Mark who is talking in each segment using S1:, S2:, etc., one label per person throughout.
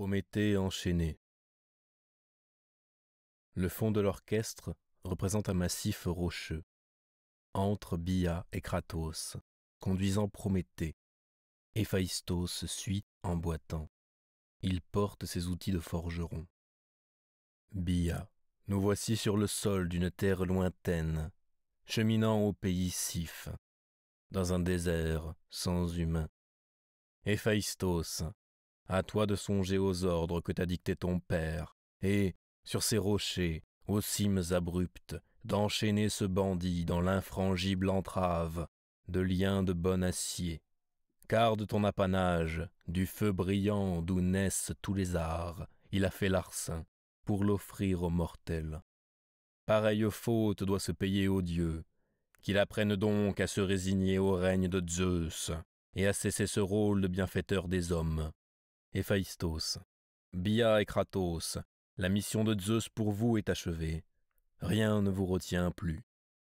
S1: Prométhée enchaîné. Le fond de l'orchestre représente un massif rocheux. Entre Bia et Kratos, conduisant Prométhée. Héphaïstos suit en boitant. Il porte ses outils de forgeron. Bia, nous voici sur le sol d'une terre lointaine, cheminant au pays Sif, dans un désert sans humain. Héphaïstos, à toi de songer aux ordres que t'a dicté ton père, et, sur ces rochers, aux cimes abruptes, d'enchaîner ce bandit dans l'infrangible entrave de liens de bon acier. Car de ton apanage, du feu brillant d'où naissent tous les arts, il a fait l'arcin pour l'offrir aux mortels. Pareille faute doit se payer aux dieux, qu'il apprenne donc à se résigner au règne de Zeus et à cesser ce rôle de bienfaiteur des hommes. Héphaïstos. Bia et Kratos, la mission de Zeus pour vous est achevée. Rien ne vous retient plus.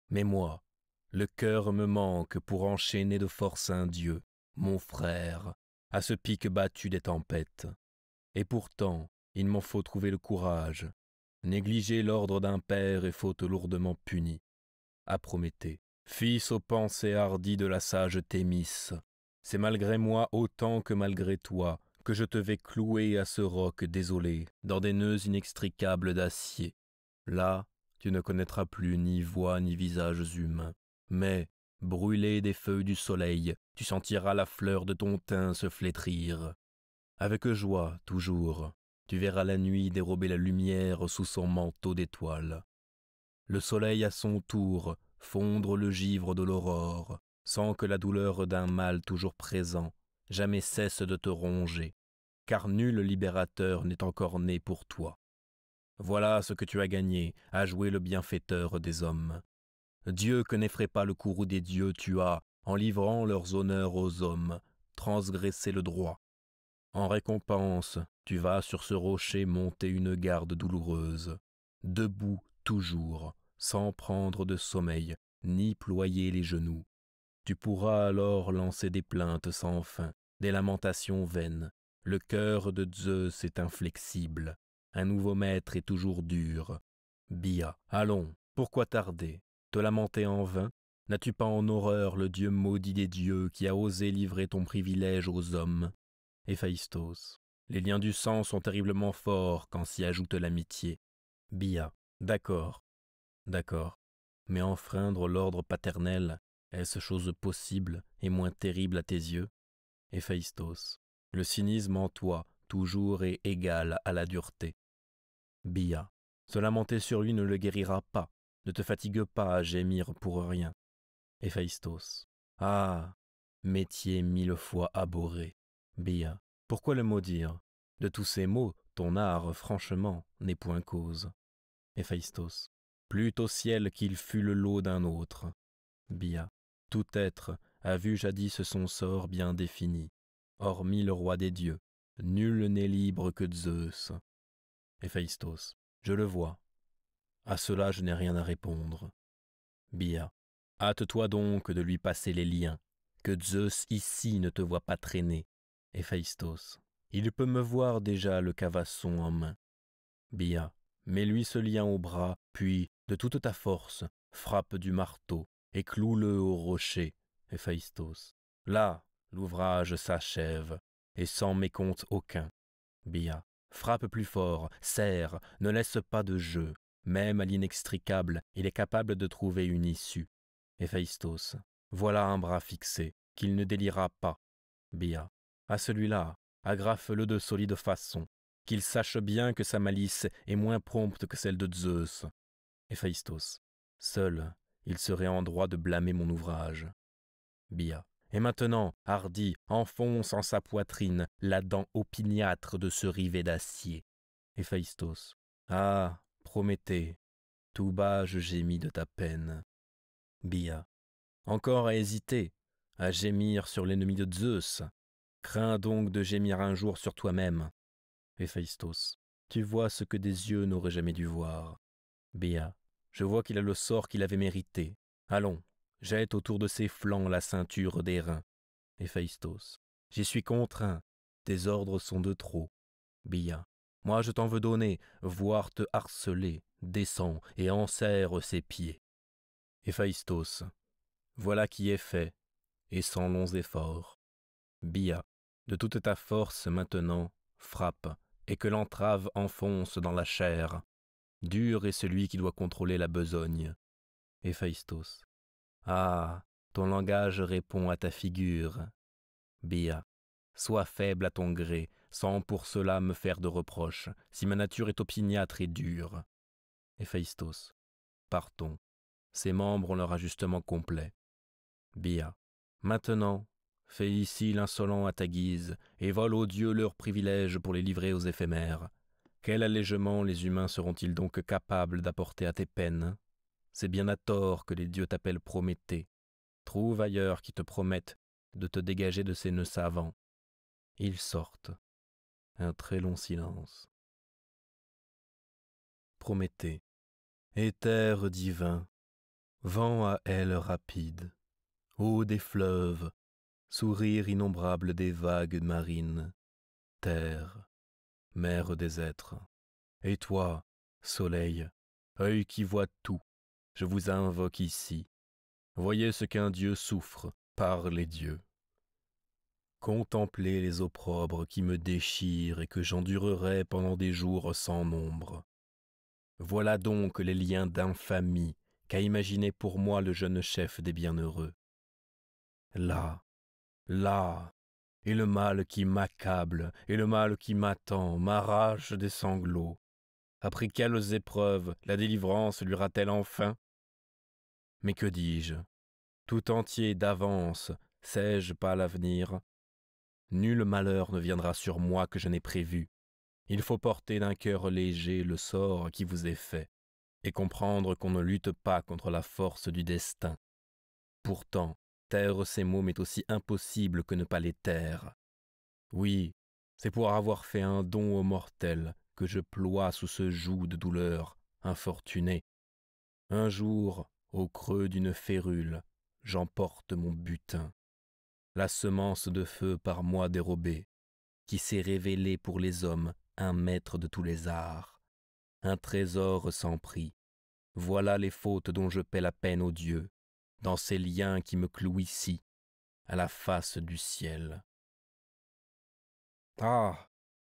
S1: Mais moi, le cœur me manque pour enchaîner de force un dieu, mon frère, à ce pic battu des tempêtes. Et pourtant, il m'en faut trouver le courage. Négliger l'ordre d'un père est faute lourdement punie. À Prométhée, fils aux pensées hardies de la sage Thémis, c'est malgré moi autant que malgré toi que je te vais clouer à ce roc désolé, dans des nœuds inextricables d'acier. Là, tu ne connaîtras plus ni voix ni visages humains. Mais, brûlé des feuilles du soleil, tu sentiras la fleur de ton teint se flétrir. Avec joie, toujours, tu verras la nuit dérober la lumière sous son manteau d'étoiles. Le soleil à son tour fondre le givre de l'aurore, sans que la douleur d'un mal toujours présent jamais cesse de te ronger, car nul libérateur n'est encore né pour toi. Voilà ce que tu as gagné à jouer le bienfaiteur des hommes. Dieu que n'effraie pas le courroux des dieux, tu as, en livrant leurs honneurs aux hommes, transgressé le droit. En récompense, tu vas sur ce rocher monter une garde douloureuse, debout toujours, sans prendre de sommeil, ni ployer les genoux. Tu pourras alors lancer des plaintes sans fin, des lamentations vaines. Le cœur de Zeus est inflexible. Un nouveau maître est toujours dur. Bia, allons, pourquoi tarder Te lamenter en vain N'as-tu pas en horreur le dieu maudit des dieux qui a osé livrer ton privilège aux hommes Héphaïstos. Les liens du sang sont terriblement forts quand s'y ajoute l'amitié. Bia. D'accord. D'accord. Mais enfreindre l'ordre paternel, est-ce chose possible et moins terrible à tes yeux Éphaïstos, Le cynisme en toi, toujours est égal à la dureté. Bia. Se lamenter sur lui ne le guérira pas. Ne te fatigue pas à gémir pour rien. Héphaïstos. Ah Métier mille fois abhorré. Bia. Pourquoi le maudire De tous ces mots, ton art, franchement, n'est point cause. Héphaïstos. plus au ciel qu'il fût le lot d'un autre. Bia. Tout être, a vu jadis son sort bien défini. Hormis le roi des dieux, nul n'est libre que Zeus. Héphaïstos, je le vois. À cela je n'ai rien à répondre. Bia, hâte-toi donc de lui passer les liens, que Zeus ici ne te voit pas traîner. Héphaïstos, il peut me voir déjà le cavasson en main. Bia, mets-lui ce lien au bras, puis, de toute ta force, frappe du marteau et cloue-le au rocher, Héphaïstos. Là, l'ouvrage s'achève, et sans mécompte aucun. Bia. Frappe plus fort, serre, ne laisse pas de jeu. Même à l'inextricable, il est capable de trouver une issue. Héphaïstos. Voilà un bras fixé, qu'il ne délira pas. Bia. À celui-là, agrafe-le de solide façon, qu'il sache bien que sa malice est moins prompte que celle de Zeus. Héphaïstos. Seul, il serait en droit de blâmer mon ouvrage. Bia. Et maintenant, Hardy enfonce en sa poitrine la dent opiniâtre de ce rivet d'acier. Héphaïstos. Ah, Prométhée, tout bas je gémis de ta peine. Bia. Encore à hésiter, à gémir sur l'ennemi de Zeus. Crains donc de gémir un jour sur toi-même. Héphaïstos. Tu vois ce que des yeux n'auraient jamais dû voir. Bia. « Je vois qu'il a le sort qu'il avait mérité. Allons, jette autour de ses flancs la ceinture reins, Héphaïstos. J'y suis contraint. Tes ordres sont de trop. Bia. Moi je t'en veux donner, voir te harceler, descends et enserre ses pieds. Héphaïstos. Voilà qui est fait, et sans longs efforts. Bia. De toute ta force maintenant, frappe, et que l'entrave enfonce dans la chair. Dur est celui qui doit contrôler la besogne. Héphaïstos. Ah, ton langage répond à ta figure. Bia, sois faible à ton gré, sans pour cela me faire de reproches, si ma nature est opiniâtre et dure. Héphaïstos, partons. Ses membres ont leur ajustement complet. Bia, maintenant, fais ici l'insolent à ta guise, et vole aux dieux leurs privilèges pour les livrer aux éphémères. Quel allégement les humains seront-ils donc capables d'apporter à tes peines c'est bien à tort que les dieux t'appellent Prométhée. Trouve ailleurs qui te promettent de te dégager de ces nœuds savants. Ils sortent. Un très long silence. Prométhée. Éther divin, vent à ailes rapides, eau des fleuves, sourire innombrable des vagues marines, terre, mère des êtres. Et toi, soleil, œil qui voit tout, je vous invoque ici. Voyez ce qu'un Dieu souffre par les dieux. Contemplez les opprobres qui me déchirent et que j'endurerai pendant des jours sans nombre. Voilà donc les liens d'infamie qu'a imaginé pour moi le jeune chef des bienheureux. Là, là, et le mal qui m'accable, et le mal qui m'attend, m'arrache des sanglots. Après quelles épreuves la délivrance lui aura-t-elle enfin mais que dis-je Tout entier d'avance sais-je pas l'avenir Nul malheur ne viendra sur moi que je n'ai prévu. Il faut porter d'un cœur léger le sort qui vous est fait, et comprendre qu'on ne lutte pas contre la force du destin. Pourtant, taire ces mots m'est aussi impossible que ne pas les taire. Oui, c'est pour avoir fait un don au mortel que je ploie sous ce joug de douleur, infortuné. Un jour, au creux d'une férule, j'emporte mon butin, la semence de feu par moi dérobée, qui s'est révélée pour les hommes un maître de tous les arts, un trésor sans prix. Voilà les fautes dont je paie la peine aux dieux, dans ces liens qui me clouent ici, à la face du ciel. Ah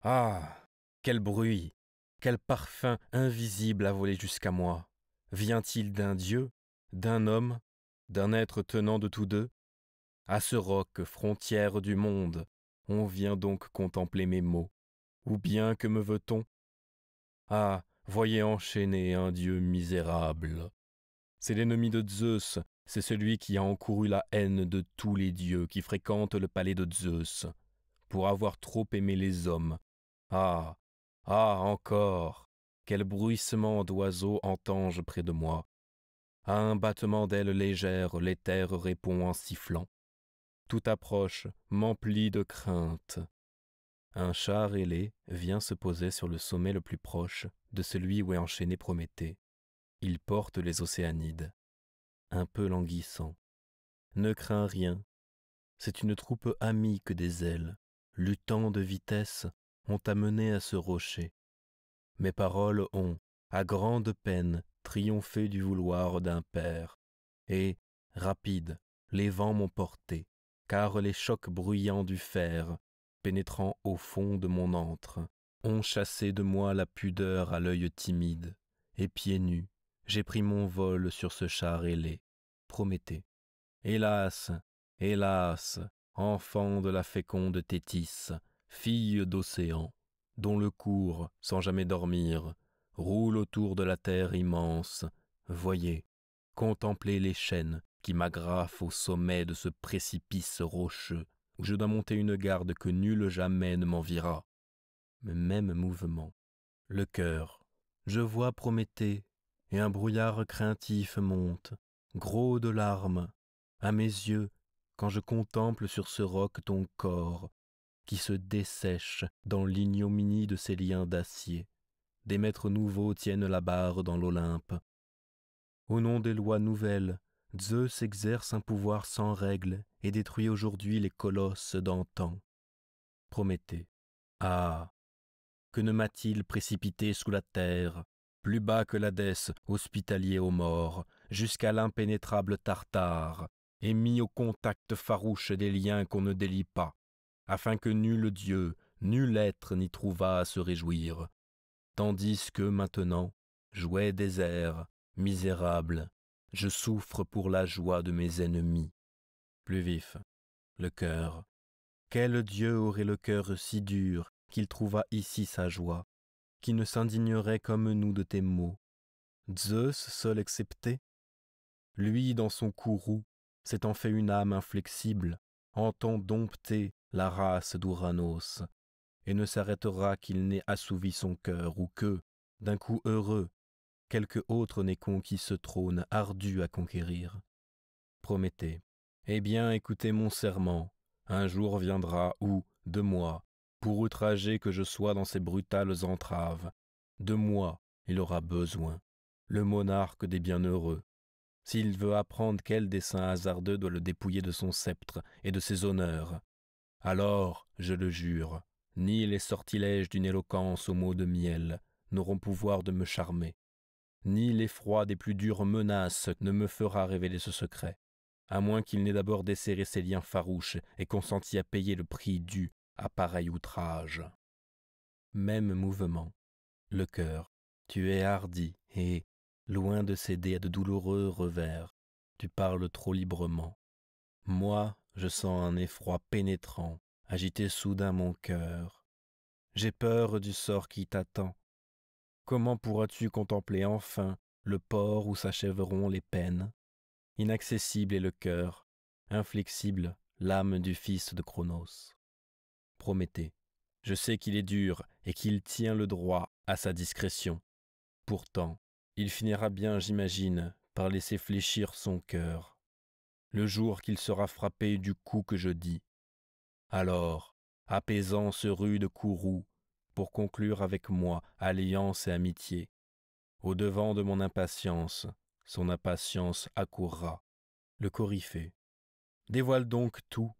S1: Ah Quel bruit Quel parfum invisible a volé jusqu'à moi Vient-il d'un dieu d'un homme, d'un être tenant de tous deux À ce roc, frontière du monde, on vient donc contempler mes mots. Ou bien que me veut-on Ah, voyez enchaîner un dieu misérable. C'est l'ennemi de Zeus, c'est celui qui a encouru la haine de tous les dieux qui fréquentent le palais de Zeus, pour avoir trop aimé les hommes. Ah, ah encore, quel bruissement d'oiseaux entends-je près de moi à un battement d'ailes légère, l'éther répond en sifflant. Tout approche, m'emplit de crainte. Un char ailé vient se poser sur le sommet le plus proche de celui où est enchaîné Prométhée. Il porte les océanides. Un peu languissant. Ne crains rien. C'est une troupe amie que des ailes, luttant de vitesse, ont amené à ce rocher. Mes paroles ont, à grande peine, Triomphé du vouloir d'un père. Et, rapide, les vents m'ont porté, car les chocs bruyants du fer, pénétrant au fond de mon antre, ont chassé de moi la pudeur à l'œil timide, et pieds nus, j'ai pris mon vol sur ce char ailé, Prométhée. Hélas, hélas, enfant de la féconde Tétis, fille d'océan, dont le cours, sans jamais dormir, roule autour de la terre immense. Voyez, contemplez les chaînes qui m'agrafent au sommet de ce précipice rocheux, où je dois monter une garde que nul jamais ne m'envira. Même mouvement. Le cœur. Je vois Prométhée, et un brouillard craintif monte, gros de larmes, à mes yeux, quand je contemple sur ce roc ton corps, qui se dessèche dans l'ignominie de ses liens d'acier des maîtres nouveaux tiennent la barre dans l'Olympe. Au nom des lois nouvelles, Zeus exerce un pouvoir sans règle et détruit aujourd'hui les colosses d'antan. Prométhée. Ah Que ne m'a-t-il précipité sous la terre, plus bas que l'Hadès, hospitalier aux morts, jusqu'à l'impénétrable Tartare, et mis au contact farouche des liens qu'on ne délie pas, afin que nul dieu, nul être n'y trouvât à se réjouir, tandis que maintenant, jouet désert, misérable, je souffre pour la joie de mes ennemis. Plus vif, le cœur. Quel Dieu aurait le cœur si dur qu'il trouva ici sa joie, qui ne s'indignerait comme nous de tes maux, Zeus seul excepté Lui, dans son courroux, s'étant fait une âme inflexible, entend dompter la race d'Ouranos, et ne s'arrêtera qu'il n'ait assouvi son cœur ou que, d'un coup heureux, quelque autre n'ait conquis ce trône ardu à conquérir. Promettez. Eh bien, écoutez mon serment. Un jour viendra où, de moi, pour outrager que je sois dans ces brutales entraves, de moi il aura besoin, le monarque des bienheureux. S'il veut apprendre quel dessein hasardeux doit le dépouiller de son sceptre et de ses honneurs, alors, je le jure, ni les sortilèges d'une éloquence aux mots de miel n'auront pouvoir de me charmer, ni l'effroi des plus dures menaces ne me fera révéler ce secret, à moins qu'il n'ait d'abord desserré ses liens farouches et consenti à payer le prix dû à pareil outrage. Même mouvement, le cœur, tu es hardi et, loin de céder à de douloureux revers, tu parles trop librement. Moi, je sens un effroi pénétrant agiter soudain mon cœur. J'ai peur du sort qui t'attend. Comment pourras-tu contempler enfin le port où s'achèveront les peines Inaccessible est le cœur, inflexible l'âme du fils de chronos Prométhée, je sais qu'il est dur et qu'il tient le droit à sa discrétion. Pourtant, il finira bien, j'imagine, par laisser fléchir son cœur. Le jour qu'il sera frappé du coup que je dis, alors, apaisant ce rude courroux, pour conclure avec moi alliance et amitié, au-devant de mon impatience, son impatience accourra, le coryphée. Dévoile donc tout,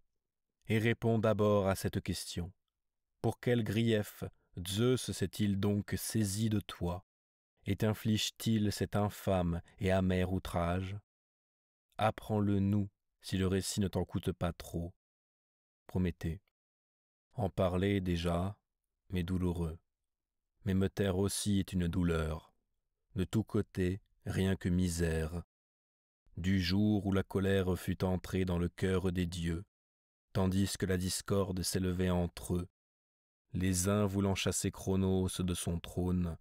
S1: et réponds d'abord à cette question. Pour quel grief Zeus s'est-il donc saisi de toi, et t'inflige-t-il cet infâme et amer outrage Apprends-le nous, si le récit ne t'en coûte pas trop, en parler déjà, mais douloureux. Mais me taire aussi est une douleur. De tous côtés, rien que misère. Du jour où la colère fut entrée dans le cœur des dieux, tandis que la discorde s'élevait entre eux, les uns voulant chasser Chronos de son trône,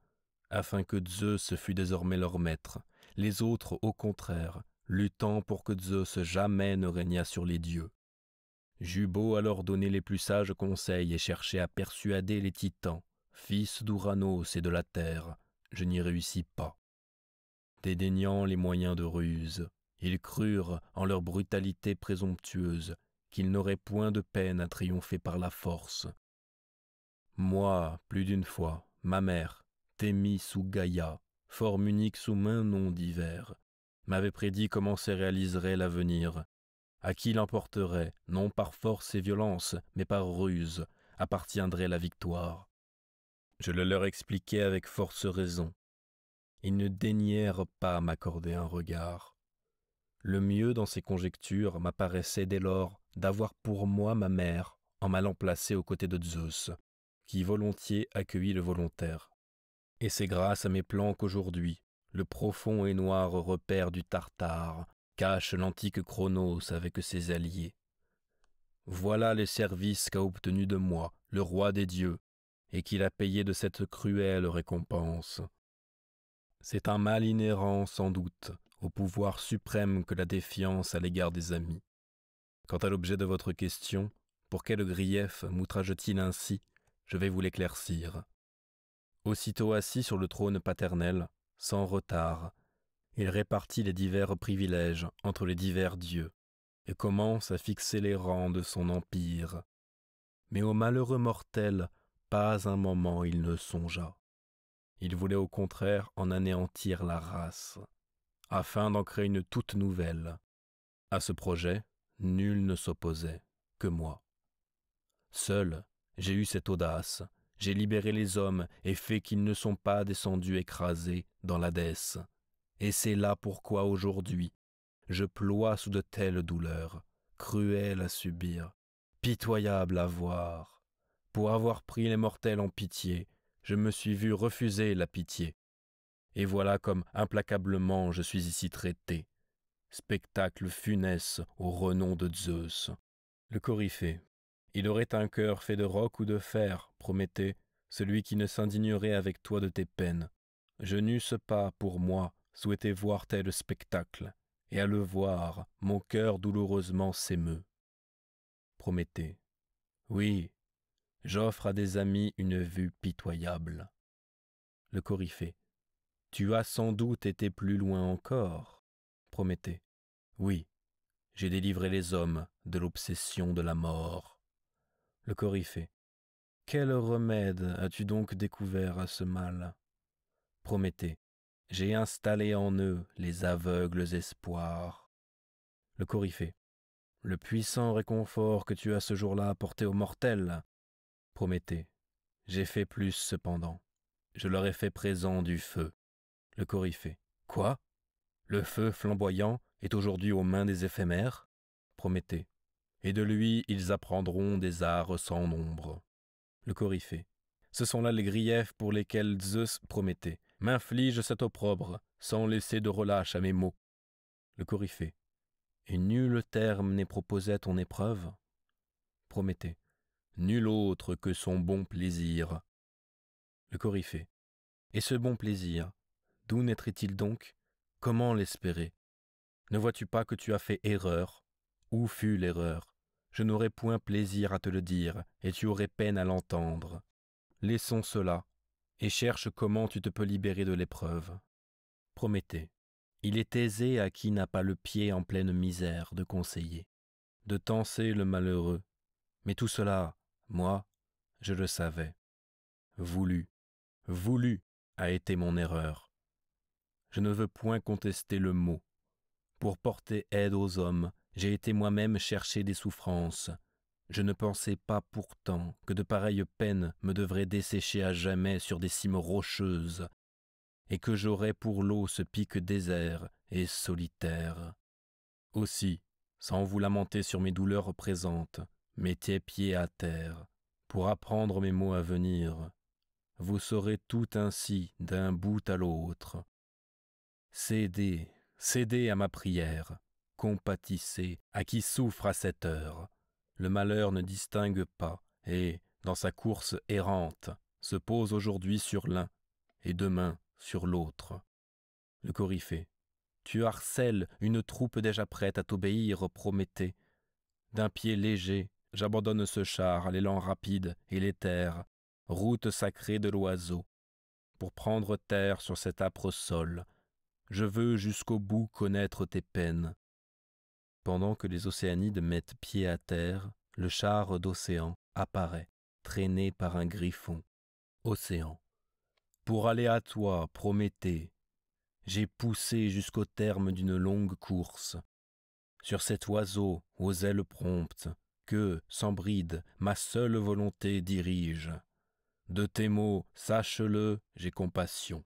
S1: afin que Zeus fût désormais leur maître, les autres au contraire, luttant pour que Zeus jamais ne régnât sur les dieux. J'eus beau alors donner les plus sages conseils et chercher à persuader les titans, fils d'Ouranos et de la terre, je n'y réussis pas. Dédaignant les moyens de ruse, ils crurent, en leur brutalité présomptueuse, qu'ils n'auraient point de peine à triompher par la force. Moi, plus d'une fois, ma mère, Thémis ou Gaïa, forme unique sous main nom divers, m'avait prédit comment se réaliserait l'avenir, à qui l'emporterait, non par force et violence, mais par ruse, appartiendrait la victoire. Je le leur expliquai avec force raison. Ils ne daignèrent pas m'accorder un regard. Le mieux dans ces conjectures m'apparaissait dès lors d'avoir pour moi ma mère, en m'allant placer aux côtés de Zeus, qui volontiers accueillit le volontaire. Et c'est grâce à mes plans qu'aujourd'hui, le profond et noir repère du Tartare cache l'antique Chronos avec ses alliés. Voilà les services qu'a obtenu de moi le roi des dieux, et qu'il a payé de cette cruelle récompense. C'est un mal inhérent sans doute au pouvoir suprême que la défiance à l'égard des amis. Quant à l'objet de votre question, pour quel grief m'outrage-t-il ainsi Je vais vous l'éclaircir. Aussitôt assis sur le trône paternel, sans retard, il répartit les divers privilèges entre les divers dieux et commence à fixer les rangs de son empire. Mais au malheureux mortel, pas un moment il ne songea. Il voulait au contraire en anéantir la race, afin d'en créer une toute nouvelle. À ce projet, nul ne s'opposait, que moi. Seul, j'ai eu cette audace, j'ai libéré les hommes et fait qu'ils ne sont pas descendus écrasés dans l'Hadès. Et c'est là pourquoi aujourd'hui je ploie sous de telles douleurs, cruelles à subir, pitoyables à voir. Pour avoir pris les mortels en pitié, je me suis vu refuser la pitié. Et voilà comme implacablement je suis ici traité. Spectacle funeste au renom de Zeus. Le Coryphée. Il aurait un cœur fait de roc ou de fer, Prométhée, celui qui ne s'indignerait avec toi de tes peines. Je n'eusse pas, pour moi, souhaitait voir tel spectacle, et à le voir, mon cœur douloureusement s'émeut. Prométhée. Oui, j'offre à des amis une vue pitoyable. Le Coryphée. Tu as sans doute été plus loin encore. Prométhée. Oui, j'ai délivré les hommes de l'obsession de la mort. Le Coryphée. Quel remède as-tu donc découvert à ce mal Prométhée. J'ai installé en eux les aveugles espoirs. Le Coryphée. Le puissant réconfort que tu as ce jour-là apporté aux mortels. Prométhée. J'ai fait plus cependant. Je leur ai fait présent du feu. Le Coryphée. Quoi Le feu flamboyant est aujourd'hui aux mains des éphémères Prométhée. Et de lui ils apprendront des arts sans nombre. Le Coryphée. Ce sont là les griefs pour lesquels Zeus Prométhée m'inflige cet opprobre, sans laisser de relâche à mes mots. Le Coryphée. Et nul terme n'est proposé à ton épreuve. Prométhée. Nul autre que son bon plaisir. Le Coryphée. Et ce bon plaisir, d'où naîtrait-il donc Comment l'espérer Ne vois-tu pas que tu as fait erreur Où fut l'erreur Je n'aurais point plaisir à te le dire, et tu aurais peine à l'entendre. Laissons cela, et cherche comment tu te peux libérer de l'épreuve. Prométhée. Il est aisé à qui n'a pas le pied en pleine misère de conseiller, de tancer le malheureux. Mais tout cela, moi, je le savais. Voulu, voulu a été mon erreur. Je ne veux point contester le mot. Pour porter aide aux hommes, j'ai été moi-même chercher des souffrances, je ne pensais pas pourtant que de pareilles peines me devraient dessécher à jamais sur des cimes rocheuses, et que j'aurais pour l'eau ce pic désert et solitaire. Aussi, sans vous lamenter sur mes douleurs présentes, mettez pied à terre, pour apprendre mes mots à venir. Vous saurez tout ainsi d'un bout à l'autre. Cédez, cédez à ma prière, compatissez à qui souffre à cette heure le malheur ne distingue pas, et, dans sa course errante, se pose aujourd'hui sur l'un, et demain sur l'autre. Le Coryphée. Tu harcèles une troupe déjà prête à t'obéir, Prométhée. D'un pied léger, j'abandonne ce char à l'élan rapide et l'éther, route sacrée de l'oiseau, pour prendre terre sur cet âpre sol. Je veux jusqu'au bout connaître tes peines, pendant que les Océanides mettent pied à terre, le char d'océan apparaît, traîné par un griffon. Océan. Pour aller à toi, Prométhée, j'ai poussé jusqu'au terme d'une longue course. Sur cet oiseau aux ailes promptes, que, sans bride, ma seule volonté dirige. De tes mots, sache-le, j'ai compassion.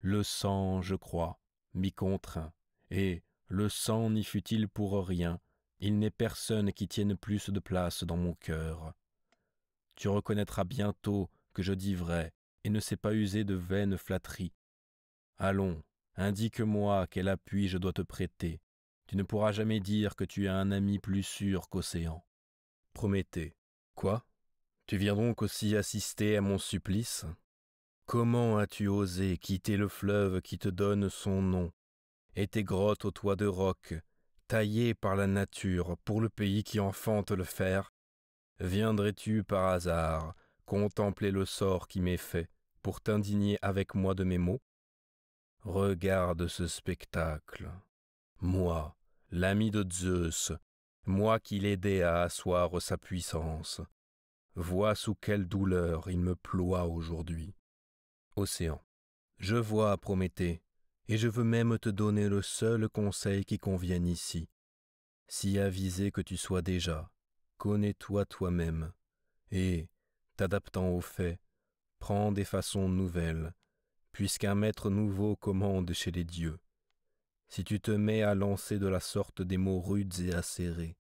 S1: Le sang, je crois, m'y contraint, et, le sang n'y fut-il pour rien, il n'est personne qui tienne plus de place dans mon cœur. Tu reconnaîtras bientôt que je dis vrai, et ne sais pas user de vaines flatteries. Allons, indique-moi quel appui je dois te prêter. Tu ne pourras jamais dire que tu as un ami plus sûr qu'Océan. Prométhée. Quoi Tu viens donc aussi assister à mon supplice Comment as-tu osé quitter le fleuve qui te donne son nom et tes grottes aux toits de roc, taillées par la nature pour le pays qui enfante le fer, viendrais-tu par hasard contempler le sort qui m'est fait pour t'indigner avec moi de mes maux Regarde ce spectacle. Moi, l'ami de Zeus, moi qui l'aidais à asseoir sa puissance, vois sous quelle douleur il me ploie aujourd'hui. Océan. Je vois, Prométhée, et je veux même te donner le seul conseil qui convienne ici. Si avisé que tu sois déjà, connais-toi toi-même, et, t'adaptant aux faits, prends des façons nouvelles, puisqu'un maître nouveau commande chez les dieux. Si tu te mets à lancer de la sorte des mots rudes et acérés,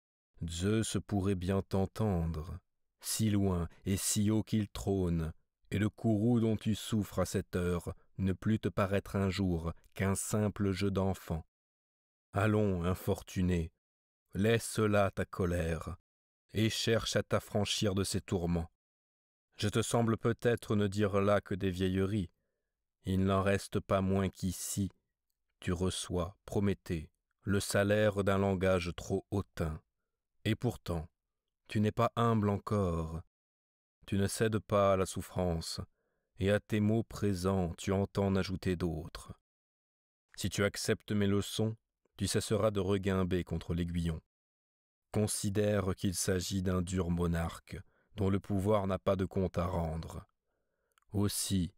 S1: Zeus pourrait bien t'entendre, si loin et si haut qu'il trône, et le courroux dont tu souffres à cette heure ne plus te paraître un jour qu'un simple jeu d'enfant. Allons, infortuné, laisse là ta colère, et cherche à t'affranchir de ces tourments. Je te semble peut-être ne dire là que des vieilleries. Il n'en reste pas moins qu'ici tu reçois, Prométhée, le salaire d'un langage trop hautain. Et pourtant, tu n'es pas humble encore, tu ne cèdes pas à la souffrance, et à tes mots présents tu entends en ajouter d'autres. Si tu acceptes mes leçons, tu cesseras de regimber contre l'aiguillon. Considère qu'il s'agit d'un dur monarque dont le pouvoir n'a pas de compte à rendre. Aussi,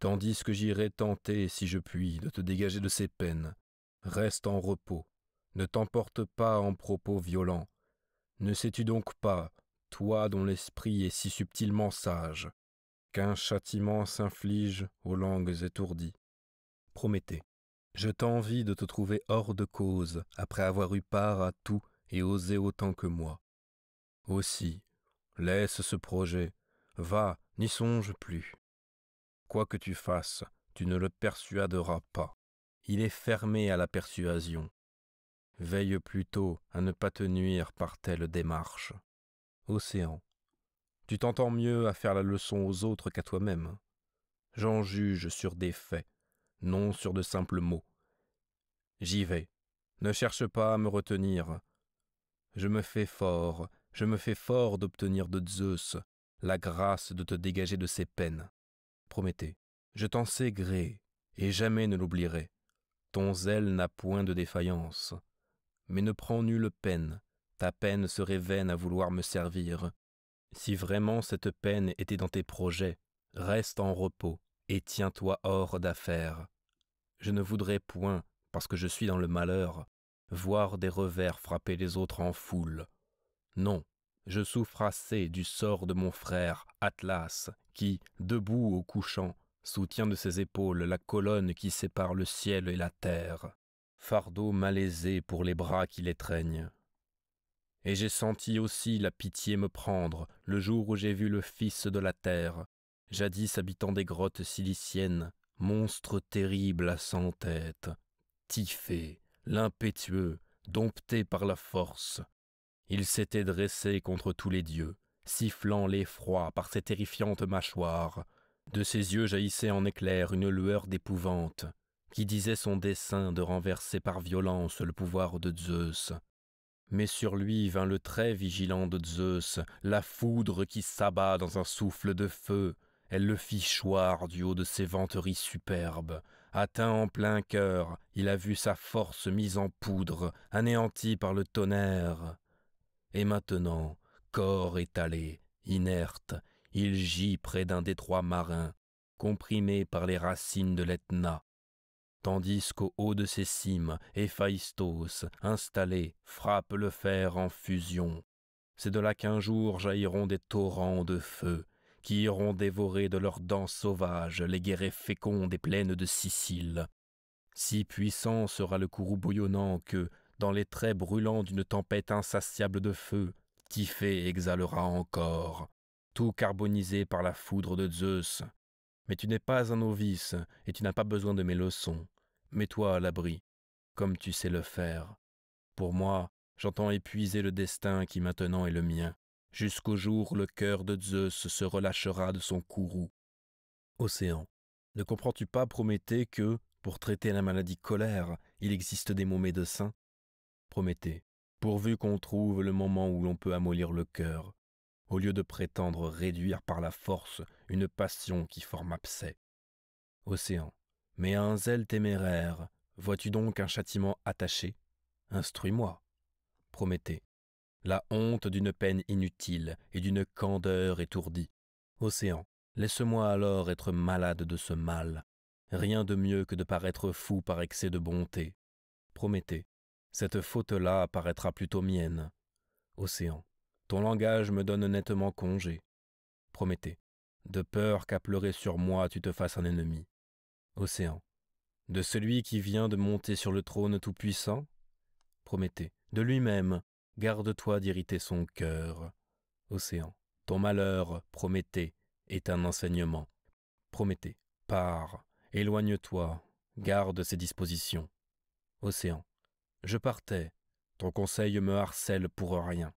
S1: tandis que j'irai tenter, si je puis, de te dégager de ces peines, reste en repos, ne t'emporte pas en propos violents. Ne sais-tu donc pas, toi dont l'esprit est si subtilement sage, qu'un châtiment s'inflige aux langues étourdies. Prométhée, je t'envie de te trouver hors de cause, après avoir eu part à tout et osé autant que moi. Aussi, laisse ce projet, va, n'y songe plus. Quoi que tu fasses, tu ne le persuaderas pas. Il est fermé à la persuasion. Veille plutôt à ne pas te nuire par telle démarche. Océan, tu t'entends mieux à faire la leçon aux autres qu'à toi-même. J'en juge sur des faits, non sur de simples mots. J'y vais. Ne cherche pas à me retenir. Je me fais fort, je me fais fort d'obtenir de Zeus la grâce de te dégager de ses peines. Promettez. je t'en sais gré, et jamais ne l'oublierai. Ton zèle n'a point de défaillance. Mais ne prends nulle peine, ta peine serait vaine à vouloir me servir. Si vraiment cette peine était dans tes projets, reste en repos et tiens-toi hors d'affaires. Je ne voudrais point, parce que je suis dans le malheur, voir des revers frapper les autres en foule. Non, je souffre assez du sort de mon frère Atlas, qui, debout au couchant, soutient de ses épaules la colonne qui sépare le ciel et la terre, fardeau malaisé pour les bras qui l'étreignent. Et j'ai senti aussi la pitié me prendre le jour où j'ai vu le Fils de la terre, jadis habitant des grottes ciliciennes, monstre terrible à cent têtes, tiffé, l'impétueux, dompté par la force. Il s'était dressé contre tous les dieux, sifflant l'effroi par ses terrifiantes mâchoires. De ses yeux jaillissait en éclair une lueur d'épouvante, qui disait son dessein de renverser par violence le pouvoir de Zeus. Mais sur lui vint le trait vigilant de Zeus, la foudre qui s'abat dans un souffle de feu. Elle le fit choir du haut de ses vanteries superbes. Atteint en plein cœur, il a vu sa force mise en poudre, anéantie par le tonnerre. Et maintenant, corps étalé, inerte, il gît près d'un détroit marin, comprimé par les racines de l'Etna, tandis qu'au haut de ses cimes, Héphaïstos, installé, frappe le fer en fusion. C'est de là qu'un jour jailliront des torrents de feu, qui iront dévorer de leurs dents sauvages les guérets fécondes des plaines de Sicile. Si puissant sera le courroux bouillonnant que, dans les traits brûlants d'une tempête insatiable de feu, Typhée exhalera encore, tout carbonisé par la foudre de Zeus, mais tu n'es pas un novice, et tu n'as pas besoin de mes leçons. Mets-toi à l'abri, comme tu sais le faire. Pour moi, j'entends épuiser le destin qui maintenant est le mien, jusqu'au jour où le cœur de Zeus se relâchera de son courroux. Océan, ne comprends-tu pas, Prométhée, que, pour traiter la maladie colère, il existe des mots médecins Prométhée, pourvu qu'on trouve le moment où l'on peut amollir le cœur, au lieu de prétendre réduire par la force une passion qui forme abcès. Océan. Mais un zèle téméraire, vois-tu donc un châtiment attaché Instruis-moi. Prométhée. La honte d'une peine inutile et d'une candeur étourdie. Océan. Laisse-moi alors être malade de ce mal. Rien de mieux que de paraître fou par excès de bonté. Prométhée. Cette faute-là paraîtra plutôt mienne. Océan. Ton langage me donne nettement congé. Prométhée, de peur qu'à pleurer sur moi tu te fasses un ennemi. Océan, de celui qui vient de monter sur le trône tout-puissant Prométhée, de lui-même, garde-toi d'irriter son cœur. Océan, ton malheur, Prométhée, est un enseignement. Prométhée, pars, éloigne-toi, garde ses dispositions. Océan, je partais, ton conseil me harcèle pour rien.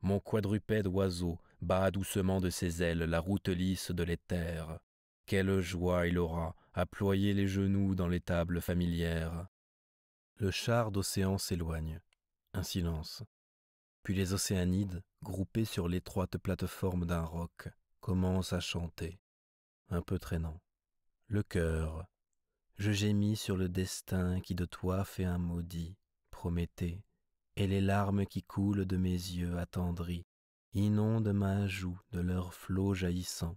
S1: Mon quadrupède oiseau bat doucement de ses ailes la route lisse de l'éther. Quelle joie il aura à ployer les genoux dans les tables familières. Le char d'océan s'éloigne. Un silence. Puis les océanides, groupés sur l'étroite plateforme d'un roc, commencent à chanter, un peu traînant. Le cœur. Je gémis sur le destin qui de toi fait un maudit, Prométhée et les larmes qui coulent de mes yeux attendris inondent ma joue de leurs flots jaillissants.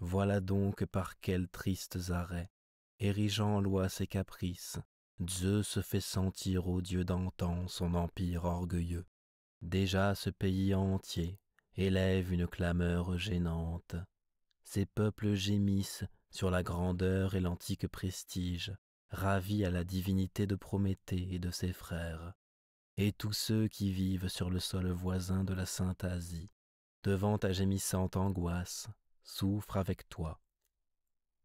S1: Voilà donc par quels tristes arrêts, érigeant loi ses caprices, Dieu se fait sentir au Dieu d'antan son empire orgueilleux. Déjà ce pays entier élève une clameur gênante. Ses peuples gémissent sur la grandeur et l'antique prestige, ravis à la divinité de Prométhée et de ses frères et tous ceux qui vivent sur le sol voisin de la Sainte Asie, devant ta gémissante angoisse, souffrent avec toi,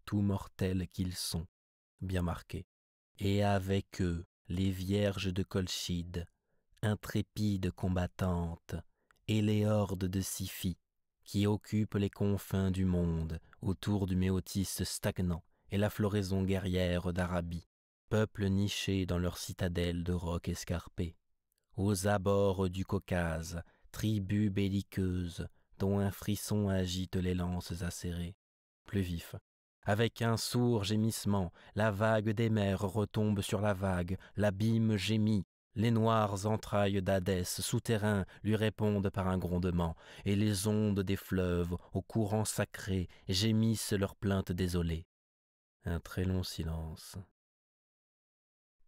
S1: tous mortels qu'ils sont, bien marqués, et avec eux les vierges de Colchide, intrépides combattantes, et les hordes de Siphi, qui occupent les confins du monde autour du Méotis stagnant et la floraison guerrière d'Arabie, peuple niché dans leur citadelle de roc escarpés aux abords du Caucase, tribu belliqueuse, dont un frisson agite les lances acérées. Plus vif. Avec un sourd gémissement, la vague des mers retombe sur la vague, l'abîme gémit, les noires entrailles d'Hadès souterrains lui répondent par un grondement, et les ondes des fleuves, aux courants sacrés, gémissent leurs plaintes désolées. Un très long silence.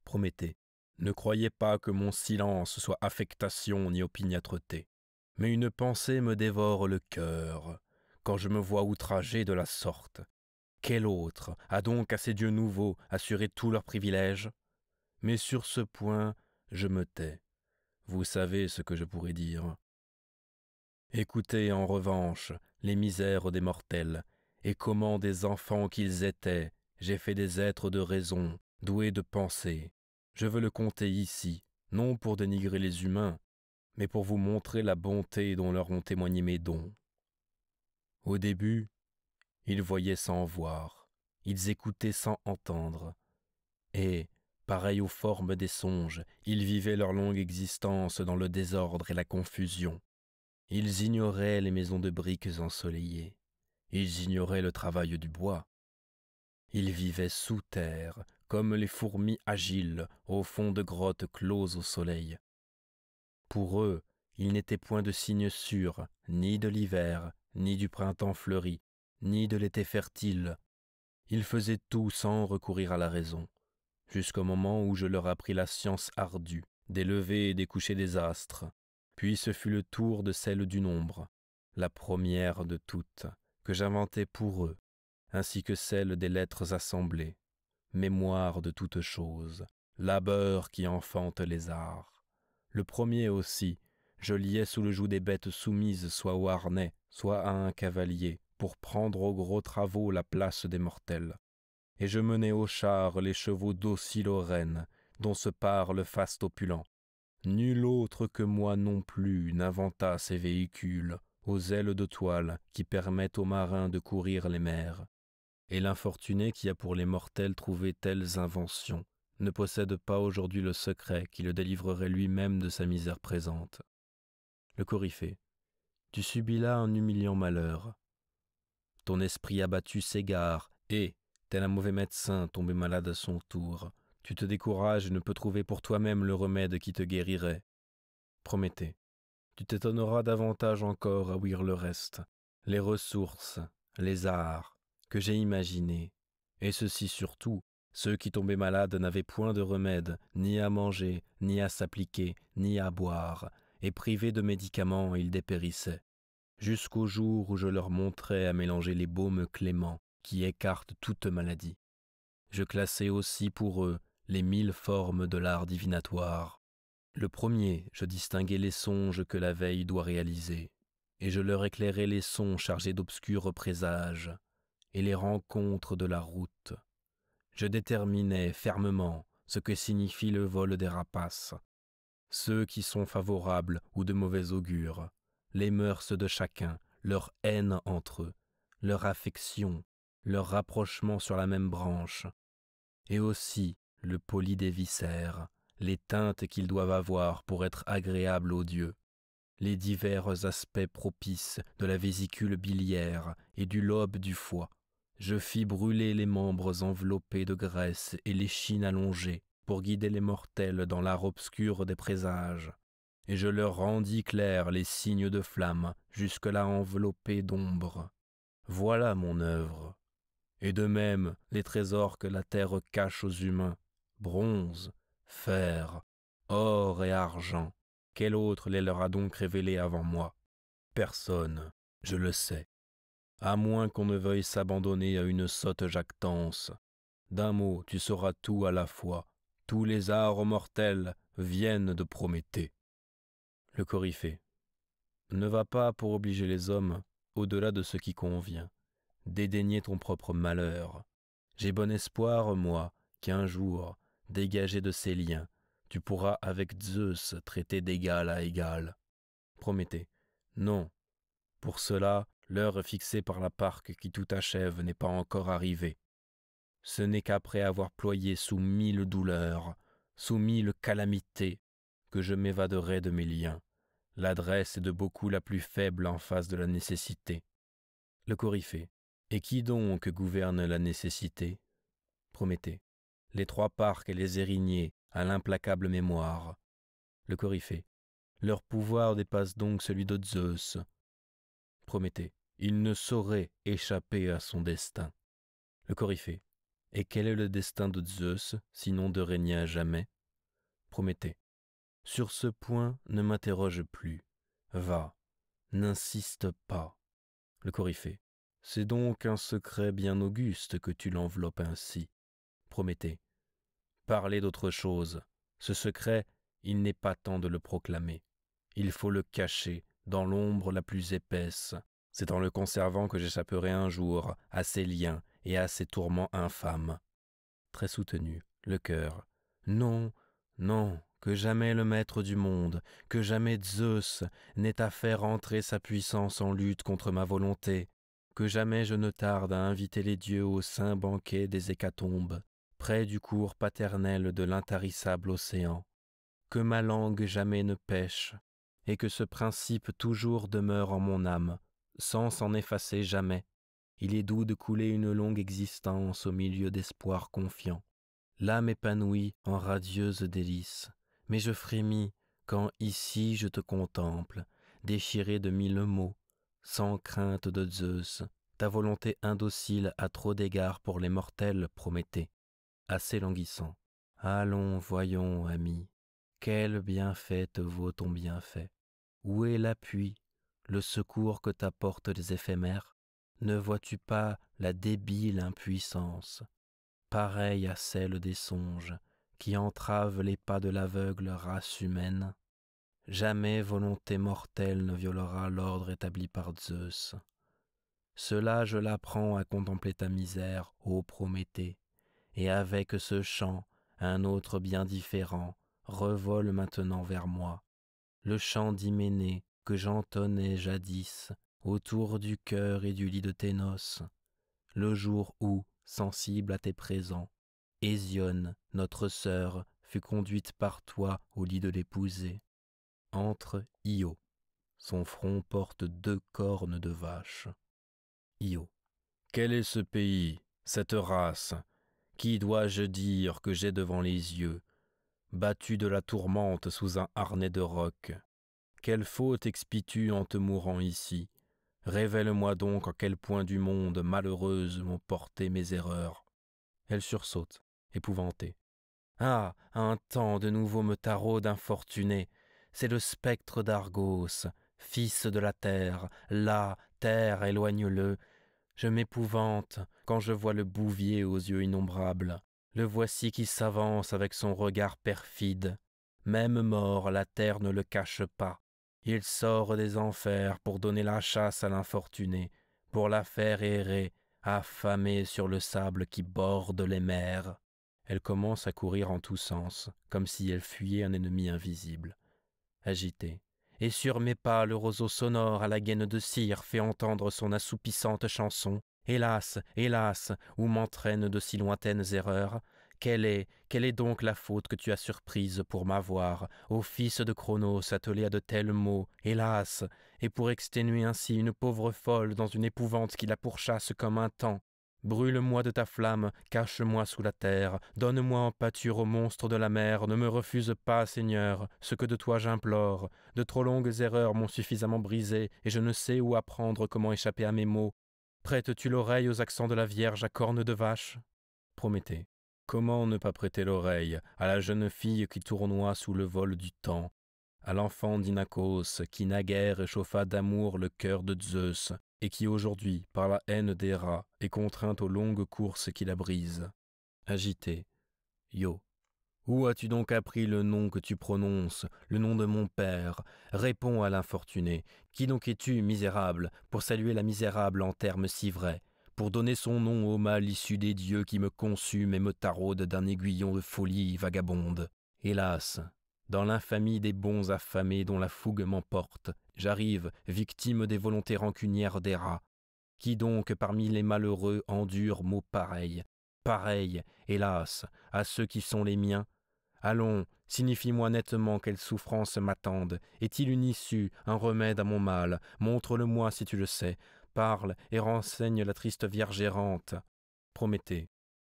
S1: Prométhée. Ne croyez pas que mon silence soit affectation ni opiniâtreté, mais une pensée me dévore le cœur quand je me vois outragé de la sorte. Quel autre a donc à ces dieux nouveaux assuré tous leurs privilèges Mais sur ce point, je me tais. Vous savez ce que je pourrais dire. Écoutez en revanche les misères des mortels, et comment des enfants qu'ils étaient, j'ai fait des êtres de raison, doués de pensée, je veux le compter ici, non pour dénigrer les humains, mais pour vous montrer la bonté dont leur ont témoigné mes dons. Au début, ils voyaient sans voir, ils écoutaient sans entendre, et, pareils aux formes des songes, ils vivaient leur longue existence dans le désordre et la confusion. Ils ignoraient les maisons de briques ensoleillées, ils ignoraient le travail du bois. Ils vivaient sous terre, comme les fourmis agiles au fond de grottes closes au soleil. Pour eux, il n'était point de signe sûr, ni de l'hiver, ni du printemps fleuri, ni de l'été fertile. Ils faisaient tout sans recourir à la raison, jusqu'au moment où je leur appris la science ardue, des levées et des couchers des astres. Puis ce fut le tour de celle du nombre, la première de toutes, que j'inventai pour eux, ainsi que celle des lettres assemblées mémoire de toutes choses, labeur qui enfante les arts. Le premier aussi, je liais sous le joug des bêtes soumises soit au harnais, soit à un cavalier, pour prendre aux gros travaux la place des mortels. Et je menais au char les chevaux dociles aux dont se parle le faste opulent. Nul autre que moi non plus n'inventa ces véhicules, aux ailes de toile qui permettent aux marins de courir les mers et l'infortuné qui a pour les mortels trouvé telles inventions ne possède pas aujourd'hui le secret qui le délivrerait lui-même de sa misère présente. Le coryphée. Tu subis là un humiliant malheur. Ton esprit abattu s'égare et, tel un mauvais médecin tombé malade à son tour, tu te décourages et ne peux trouver pour toi-même le remède qui te guérirait. Prométhée. Tu t'étonneras davantage encore à ouïr le reste, les ressources, les arts, que j'ai imaginé. Et ceci surtout, ceux qui tombaient malades n'avaient point de remède, ni à manger, ni à s'appliquer, ni à boire, et privés de médicaments, ils dépérissaient, jusqu'au jour où je leur montrais à mélanger les baumes cléments, qui écartent toute maladie. Je classai aussi pour eux les mille formes de l'art divinatoire. Le premier, je distinguai les songes que la veille doit réaliser, et je leur éclairai les sons chargés d'obscurs présages, et les rencontres de la route. Je déterminais fermement ce que signifie le vol des rapaces, ceux qui sont favorables ou de mauvais augure, les mœurs de chacun, leur haine entre eux, leur affection, leur rapprochement sur la même branche, et aussi le poli des viscères, les teintes qu'ils doivent avoir pour être agréables aux dieux, les divers aspects propices de la vésicule biliaire et du lobe du foie, je fis brûler les membres enveloppés de graisse et l'échine allongée pour guider les mortels dans l'art obscur des présages, et je leur rendis clairs les signes de flamme jusque-là enveloppés d'ombre. Voilà mon œuvre. Et de même les trésors que la terre cache aux humains, bronze, fer, or et argent, quel autre les leur a donc révélés avant moi Personne, je le sais à moins qu'on ne veuille s'abandonner à une sotte jactance. D'un mot, tu sauras tout à la fois. Tous les arts mortels viennent de Prométhée. Le Coryphée ne va pas pour obliger les hommes au-delà de ce qui convient. Dédaigner ton propre malheur. J'ai bon espoir, moi, qu'un jour, dégagé de ces liens, tu pourras avec Zeus traiter d'égal à égal. Prométhée. Non. Pour cela, L'heure fixée par la parque qui tout achève n'est pas encore arrivée. Ce n'est qu'après avoir ployé sous mille douleurs, sous mille calamités, que je m'évaderai de mes liens. L'adresse est de beaucoup la plus faible en face de la nécessité. Le Coryphée. Et qui donc gouverne la nécessité Prométhée. Les trois parcs et les érignées à l'implacable mémoire. Le Coryphée. Leur pouvoir dépasse donc celui de Zeus. Prométhée. Il ne saurait échapper à son destin. Le Coryphée. Et quel est le destin de Zeus, sinon de régner à jamais Prométhée. Sur ce point, ne m'interroge plus. Va, n'insiste pas. Le Coryphée. C'est donc un secret bien auguste que tu l'enveloppes ainsi. Prométhée. Parlez d'autre chose. Ce secret, il n'est pas temps de le proclamer. Il faut le cacher dans l'ombre la plus épaisse, c'est en le conservant que j'échapperai un jour à ces liens et à ces tourments infâmes. Très soutenu, le cœur. Non, non, que jamais le maître du monde, que jamais Zeus n'ait à faire entrer sa puissance en lutte contre ma volonté, que jamais je ne tarde à inviter les dieux au saint banquet des hécatombes, près du cours paternel de l'intarissable océan, que ma langue jamais ne pêche, et que ce principe toujours demeure en mon âme, sans s'en effacer jamais. Il est doux de couler une longue existence au milieu d'espoirs confiants. L'âme épanouie en radieuses délices. Mais je frémis quand ici je te contemple, déchiré de mille mots, sans crainte de Zeus, ta volonté indocile a trop d'égards pour les mortels Prométhée, assez languissant. Allons, voyons, ami, quel bienfait te vaut ton bienfait Où est l'appui le secours que t'apportent les éphémères, ne vois-tu pas la débile impuissance, pareille à celle des songes, qui entrave les pas de l'aveugle race humaine Jamais volonté mortelle ne violera l'ordre établi par Zeus. Cela je l'apprends à contempler ta misère, ô Prométhée, et avec ce chant, un autre bien différent revole maintenant vers moi, le chant d'Hyménée que j'entonnais jadis autour du cœur et du lit de tes noces, le jour où, sensible à tes présents, Hésione, notre sœur, fut conduite par toi au lit de l'épousée. Entre Io. Son front porte deux cornes de vache. Io. Quel est ce pays, cette race Qui dois-je dire que j'ai devant les yeux, battu de la tourmente sous un harnais de roc quelle faute expies-tu en te mourant ici Révèle-moi donc à quel point du monde malheureuse m'ont porté mes erreurs. Elle sursaute, épouvantée. Ah, un temps de nouveau me taraude infortuné. C'est le spectre d'Argos, fils de la terre. Là, terre, éloigne-le. Je m'épouvante quand je vois le bouvier aux yeux innombrables. Le voici qui s'avance avec son regard perfide. Même mort, la terre ne le cache pas. Il sort des enfers pour donner la chasse à l'infortuné, pour la faire errer, affamée sur le sable qui borde les mers. Elle commence à courir en tous sens, comme si elle fuyait un ennemi invisible. Agitée, et sur mes pas le roseau sonore à la gaine de cire fait entendre son assoupissante chanson. Hélas, hélas, où m'entraînent de si lointaines erreurs, quelle est, quelle est donc la faute que tu as surprise pour m'avoir, ô fils de Cronos attelé à de tels mots, hélas, et pour exténuer ainsi une pauvre folle dans une épouvante qui la pourchasse comme un temps Brûle-moi de ta flamme, cache-moi sous la terre, donne-moi en pâture au monstre de la mer, ne me refuse pas, Seigneur, ce que de toi j'implore. De trop longues erreurs m'ont suffisamment brisé, et je ne sais où apprendre comment échapper à mes maux. Prêtes-tu l'oreille aux accents de la Vierge à cornes de vache Prométhée. Comment ne pas prêter l'oreille à la jeune fille qui tournoie sous le vol du temps, à l'enfant d'Inakos qui naguère échauffa d'amour le cœur de Zeus, et qui aujourd'hui, par la haine des rats, est contrainte aux longues courses qui la brisent. Agité. Yo. Où as-tu donc appris le nom que tu prononces, le nom de mon père Réponds à l'infortuné. Qui donc es-tu, misérable, pour saluer la misérable en termes si vrais pour donner son nom au mal issu des dieux qui me consume et me taraude d'un aiguillon de folie vagabonde. Hélas, dans l'infamie des bons affamés dont la fougue m'emporte, j'arrive, victime des volontés rancunières des rats. Qui donc parmi les malheureux endure mots pareils, pareils, hélas, à ceux qui sont les miens Allons, signifie-moi nettement quelles souffrances m'attendent. Est-il une issue, un remède à mon mal Montre-le-moi si tu le sais parle et renseigne la triste Vierge errante. Prométhée.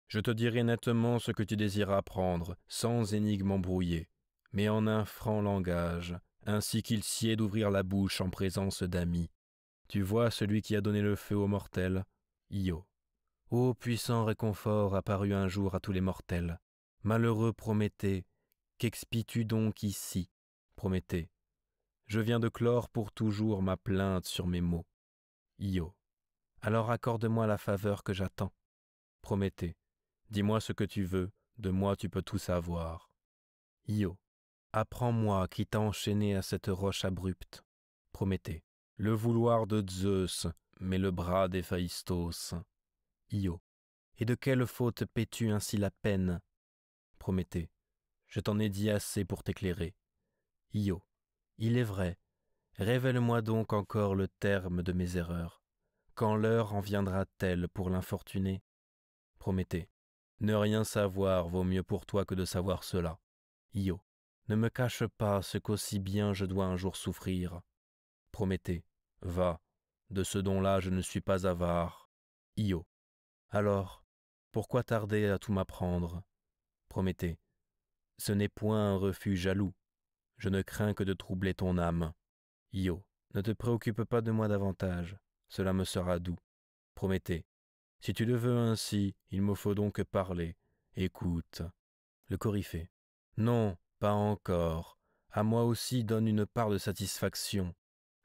S1: Je te dirai nettement ce que tu désires apprendre, sans énigme embrouillée, mais en un franc langage, ainsi qu'il sied d'ouvrir la bouche en présence d'amis. Tu vois celui qui a donné le feu aux mortels, Io. Ô puissant réconfort apparu un jour à tous les mortels, malheureux Prométhée, qu'expies-tu donc ici Prométhée. Je viens de clore pour toujours ma plainte sur mes maux. Io. Alors accorde-moi la faveur que j'attends. Prométhée, dis-moi ce que tu veux, de moi tu peux tout savoir. Io. Apprends-moi qui t'a enchaîné à cette roche abrupte. Prométhée. Le vouloir de Zeus, mais le bras d'Héphaïstos. Io. Et de quelle faute paies-tu ainsi la peine Prométhée. Je t'en ai dit assez pour t'éclairer. Io. Il est vrai, Révèle-moi donc encore le terme de mes erreurs. Quand l'heure en viendra-t-elle pour l'infortuné Prométhée. Ne rien savoir vaut mieux pour toi que de savoir cela. Io. Ne me cache pas ce qu'aussi bien je dois un jour souffrir. Prométhée. Va. De ce dont là je ne suis pas avare. Io. Alors, pourquoi tarder à tout m'apprendre Prométhée. Ce n'est point un refus jaloux. Je ne crains que de troubler ton âme. Io, ne te préoccupe pas de moi davantage, cela me sera doux. Prométhée, si tu le veux ainsi, il me faut donc parler. Écoute. Le Coryphée, non, pas encore. À moi aussi donne une part de satisfaction.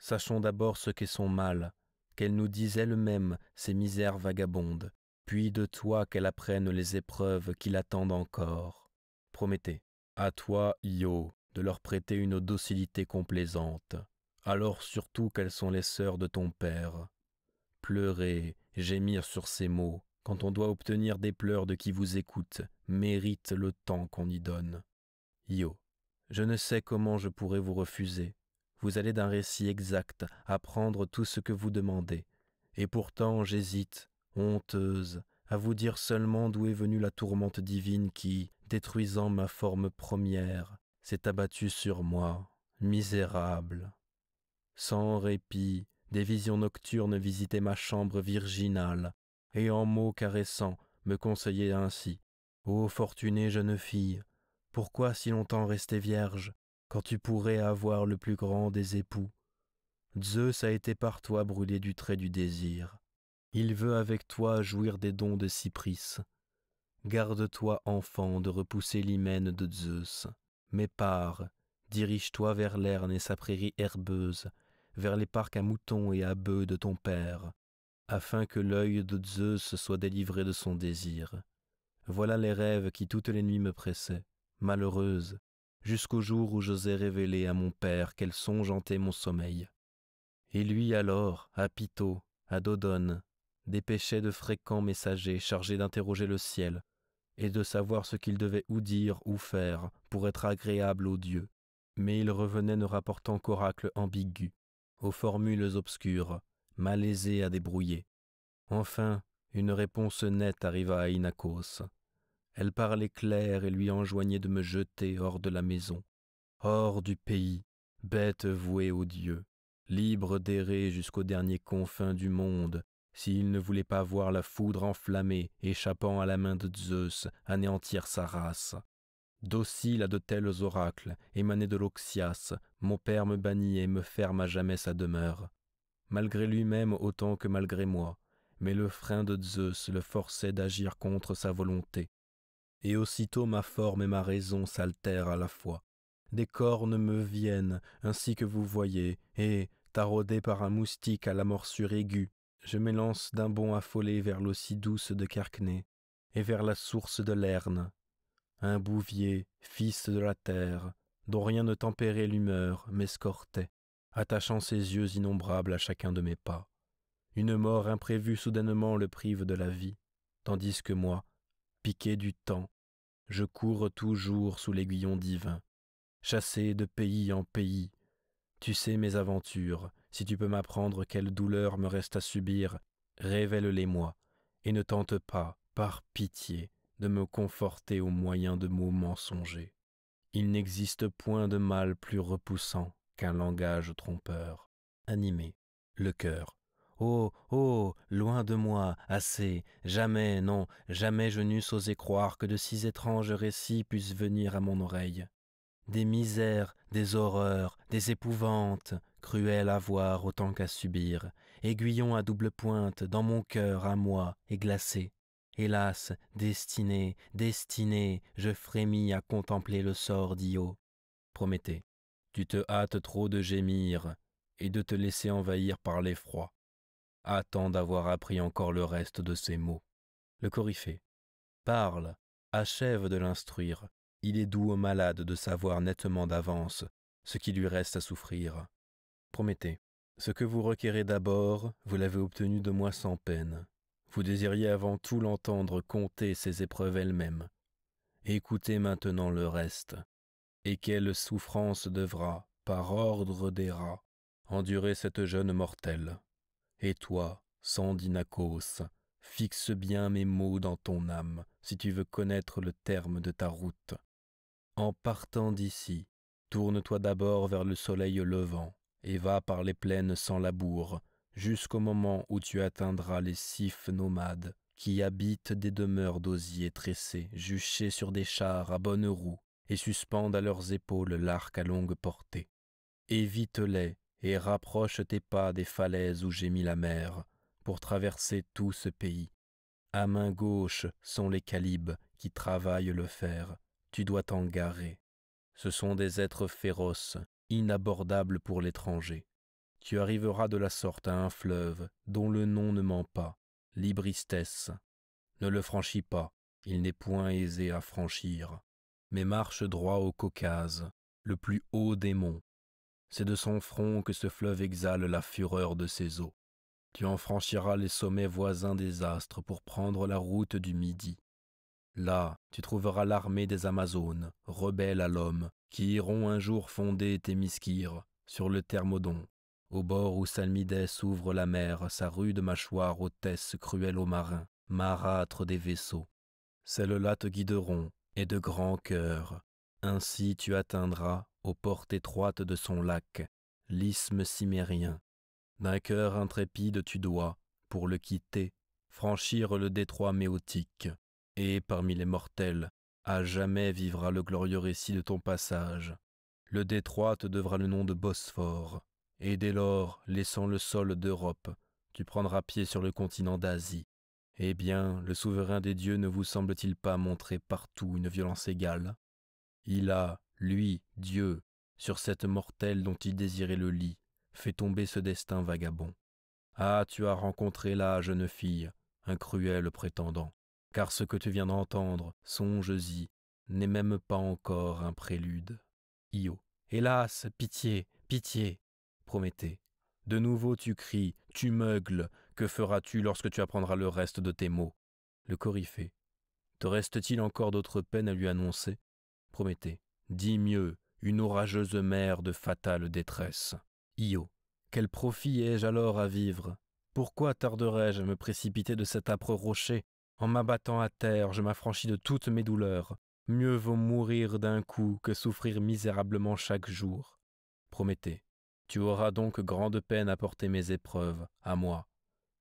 S1: Sachons d'abord ce qu'est son mal, qu'elle nous dise elle-même ses misères vagabondes, puis de toi qu'elle apprenne les épreuves qui l'attendent encore. Prométhée, à toi, Io, de leur prêter une docilité complaisante alors surtout qu'elles sont les sœurs de ton père. Pleurer, gémir sur ces mots, quand on doit obtenir des pleurs de qui vous écoute, mérite le temps qu'on y donne. Yo, je ne sais comment je pourrais vous refuser. Vous allez d'un récit exact apprendre tout ce que vous demandez, et pourtant j'hésite, honteuse, à vous dire seulement d'où est venue la tourmente divine qui, détruisant ma forme première, s'est abattue sur moi, misérable. Sans répit, des visions nocturnes visitaient ma chambre virginale, et en mots caressants me conseillaient ainsi. Ô fortunée jeune fille, pourquoi si longtemps rester vierge, quand tu pourrais avoir le plus grand des époux Zeus a été par toi brûlé du trait du désir. Il veut avec toi jouir des dons de Cypris. Garde-toi, enfant, de repousser l'hymen de Zeus, mais pars, Dirige-toi vers l'Erne et sa prairie herbeuse, vers les parcs à moutons et à bœufs de ton père, afin que l'œil de Zeus soit délivré de son désir. Voilà les rêves qui toutes les nuits me pressaient, malheureuse, jusqu'au jour où j'osais révéler à mon père quels songe hantait mon sommeil. Et lui alors, à Pytho, à Dodone, dépêchait de fréquents messagers chargés d'interroger le ciel et de savoir ce qu'il devait ou dire ou faire pour être agréable aux dieux mais il revenait ne rapportant qu'oracles ambigus, aux formules obscures, malaisées à débrouiller. Enfin, une réponse nette arriva à Inakos. Elle parlait clair et lui enjoignait de me jeter hors de la maison, hors du pays, bête vouée aux dieux, libre d'errer jusqu'aux derniers confins du monde, s'il ne voulait pas voir la foudre enflammée échappant à la main de Zeus anéantir sa race. Docile à de tels oracles, émané de l'Oxias, mon père me bannit et me ferme à jamais sa demeure. Malgré lui-même autant que malgré moi, mais le frein de Zeus le forçait d'agir contre sa volonté. Et aussitôt ma forme et ma raison s'altèrent à la fois. Des cornes me viennent, ainsi que vous voyez, et, taraudé par un moustique à la morsure aiguë, je m'élance d'un bond affolé vers l'eau si douce de Carcné et vers la source de l'Erne, un bouvier, fils de la terre, dont rien ne tempérait l'humeur, m'escortait, attachant ses yeux innombrables à chacun de mes pas. Une mort imprévue soudainement le prive de la vie, tandis que moi, piqué du temps, je cours toujours sous l'aiguillon divin, chassé de pays en pays. Tu sais mes aventures, si tu peux m'apprendre quelle douleur me reste à subir, révèle-les-moi, et ne tente pas, par pitié, de me conforter au moyen de mots mensongers. Il n'existe point de mal plus repoussant qu'un langage trompeur. Animé, le cœur. Oh, oh, loin de moi, assez, jamais, non, jamais je n'eusse osé croire que de si étranges récits puissent venir à mon oreille. Des misères, des horreurs, des épouvantes, cruelles à voir autant qu'à subir, aiguillons à double pointe dans mon cœur à moi et glacé, Hélas, destinée, destinée, je frémis à contempler le sort d'Io. Prométhée, tu te hâtes trop de gémir et de te laisser envahir par l'effroi. Attends d'avoir appris encore le reste de ces mots. Le Coryphée, parle, achève de l'instruire. Il est doux au malade de savoir nettement d'avance ce qui lui reste à souffrir. Prométhée, ce que vous requérez d'abord, vous l'avez obtenu de moi sans peine. Vous désiriez avant tout l'entendre compter ses épreuves elles-mêmes. Écoutez maintenant le reste. Et quelle souffrance devra, par ordre des rats, endurer cette jeune mortelle Et toi, Sandinakos, fixe bien mes mots dans ton âme, si tu veux connaître le terme de ta route. En partant d'ici, tourne-toi d'abord vers le soleil levant, et va par les plaines sans labour, jusqu'au moment où tu atteindras les sifs nomades qui habitent des demeures d'osier tressé, juchés sur des chars à bonnes roues, et suspendent à leurs épaules l'arc à longue portée. Évite-les et rapproche tes pas des falaises où gémit la mer, pour traverser tout ce pays. À main gauche sont les calibes qui travaillent le fer, tu dois t'en garer. Ce sont des êtres féroces, inabordables pour l'étranger. Tu arriveras de la sorte à un fleuve dont le nom ne ment pas, Libristès. Ne le franchis pas, il n'est point aisé à franchir, mais marche droit au Caucase, le plus haut des monts. C'est de son front que ce fleuve exhale la fureur de ses eaux. Tu en franchiras les sommets voisins des astres pour prendre la route du Midi. Là, tu trouveras l'armée des Amazones, rebelles à l'homme, qui iront un jour fonder Thémiskir, sur le Thermodon, au bord où Salmides ouvre la mer, sa rude mâchoire hôtesse cruelle aux marins, marâtre des vaisseaux. Celles-là te guideront, et de grand cœur. Ainsi tu atteindras, aux portes étroites de son lac, l'isthme cimérien. D'un cœur intrépide tu dois, pour le quitter, franchir le détroit méotique, et parmi les mortels, à jamais vivra le glorieux récit de ton passage. Le détroit te devra le nom de Bosphore, et dès lors, laissant le sol d'Europe, tu prendras pied sur le continent d'Asie. Eh bien, le souverain des dieux ne vous semble-t-il pas montrer partout une violence égale Il a, lui, Dieu, sur cette mortelle dont il désirait le lit, fait tomber ce destin vagabond. Ah, tu as rencontré là, jeune fille, un cruel prétendant, car ce que tu viens d'entendre, songes-y, n'est même pas encore un prélude. Io. Hélas, pitié, pitié, Prométhée. De nouveau tu cries, tu meugles, que feras-tu lorsque tu apprendras le reste de tes mots Le Coryphée. Te reste-t-il encore d'autres peines à lui annoncer Prométhée. Dis mieux, une orageuse mer de fatale détresse. Io. Quel profit ai-je alors à vivre Pourquoi tarderais-je à me précipiter de cet âpre rocher En m'abattant à terre, je m'affranchis de toutes mes douleurs. Mieux vaut mourir d'un coup que souffrir misérablement chaque jour. Prométhée. Tu auras donc grande peine à porter mes épreuves, à moi.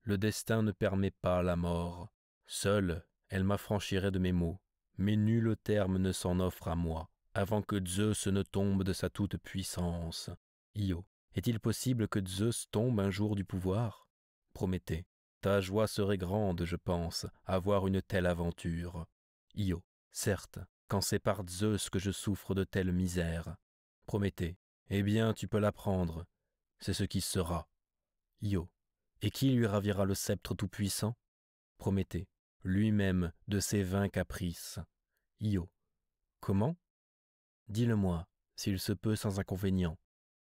S1: Le destin ne permet pas la mort. Seule, elle m'affranchirait de mes maux. Mais nul terme ne s'en offre à moi, avant que Zeus ne tombe de sa toute-puissance. Io, est-il possible que Zeus tombe un jour du pouvoir Prométhée, ta joie serait grande, je pense, à voir une telle aventure. Io, certes, quand c'est par Zeus que je souffre de telles misères. Prométhée, eh bien, tu peux l'apprendre. C'est ce qui sera. Io. Et qui lui ravira le sceptre tout-puissant Prométhée, lui-même de ses vains caprices. Io. Comment Dis-le-moi, s'il se peut sans inconvénient.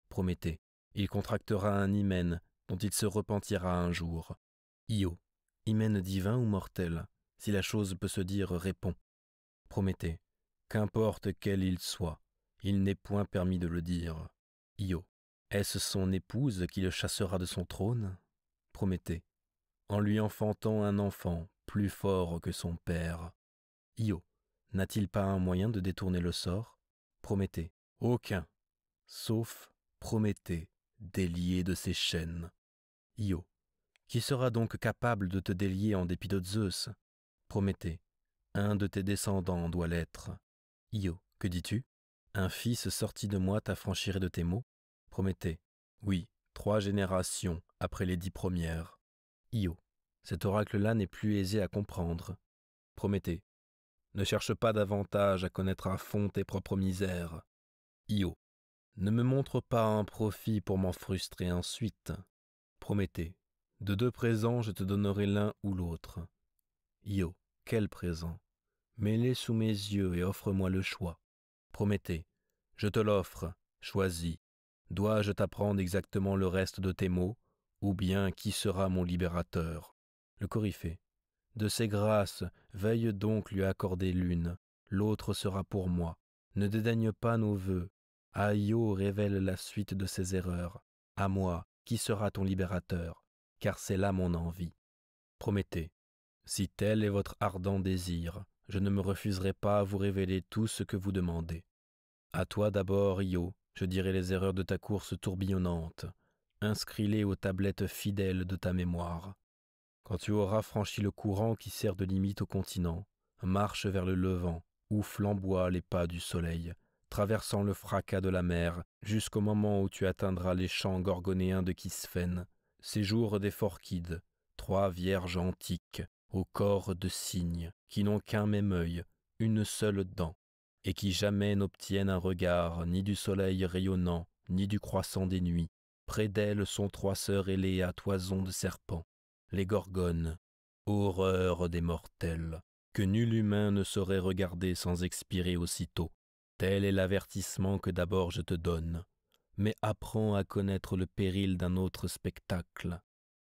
S1: Prométhée, il contractera un hymen dont il se repentira un jour. Io. Hymen divin ou mortel Si la chose peut se dire, répond. Prométhée, qu'importe quel il soit, il n'est point permis de le dire. Io. Est-ce son épouse qui le chassera de son trône Prométhée. En lui enfantant un enfant plus fort que son père. Io. N'a-t-il pas un moyen de détourner le sort Prométhée. Aucun. Sauf Prométhée, délié de ses chaînes. Io. Qui sera donc capable de te délier en dépit de Zeus Prométhée. Un de tes descendants doit l'être. Io. Que dis-tu un fils sorti de moi t'affranchirait de tes mots Prométhée. Oui, trois générations après les dix premières. Io. Cet oracle-là n'est plus aisé à comprendre. Prométhée. Ne cherche pas davantage à connaître à fond tes propres misères. Io. Ne me montre pas un profit pour m'en frustrer ensuite. Prométhée. De deux présents, je te donnerai l'un ou l'autre. Io. Quel présent Mets-les sous mes yeux et offre-moi le choix. Prométhée. Je te l'offre, choisis. Dois-je t'apprendre exactement le reste de tes mots, ou bien qui sera mon libérateur Le Coryphée. De ses grâces, veille donc lui accorder l'une, l'autre sera pour moi. Ne dédaigne pas nos voeux. Aïo révèle la suite de ses erreurs. À moi, qui sera ton libérateur Car c'est là mon envie. Promettez. Si tel est votre ardent désir, je ne me refuserai pas à vous révéler tout ce que vous demandez. À toi d'abord, Io, je dirai les erreurs de ta course tourbillonnante. Inscris-les aux tablettes fidèles de ta mémoire. Quand tu auras franchi le courant qui sert de limite au continent, marche vers le levant, où flamboient les pas du soleil, traversant le fracas de la mer, jusqu'au moment où tu atteindras les champs gorgonéens de Kisphène, séjour des Forquides, trois vierges antiques, au corps de cygnes qui n'ont qu'un même œil, une seule dent, et qui jamais n'obtiennent un regard ni du soleil rayonnant, ni du croissant des nuits. Près d'elles sont trois sœurs ailées à toison de serpent les gorgones, horreur des mortels, que nul humain ne saurait regarder sans expirer aussitôt. Tel est l'avertissement que d'abord je te donne, mais apprends à connaître le péril d'un autre spectacle.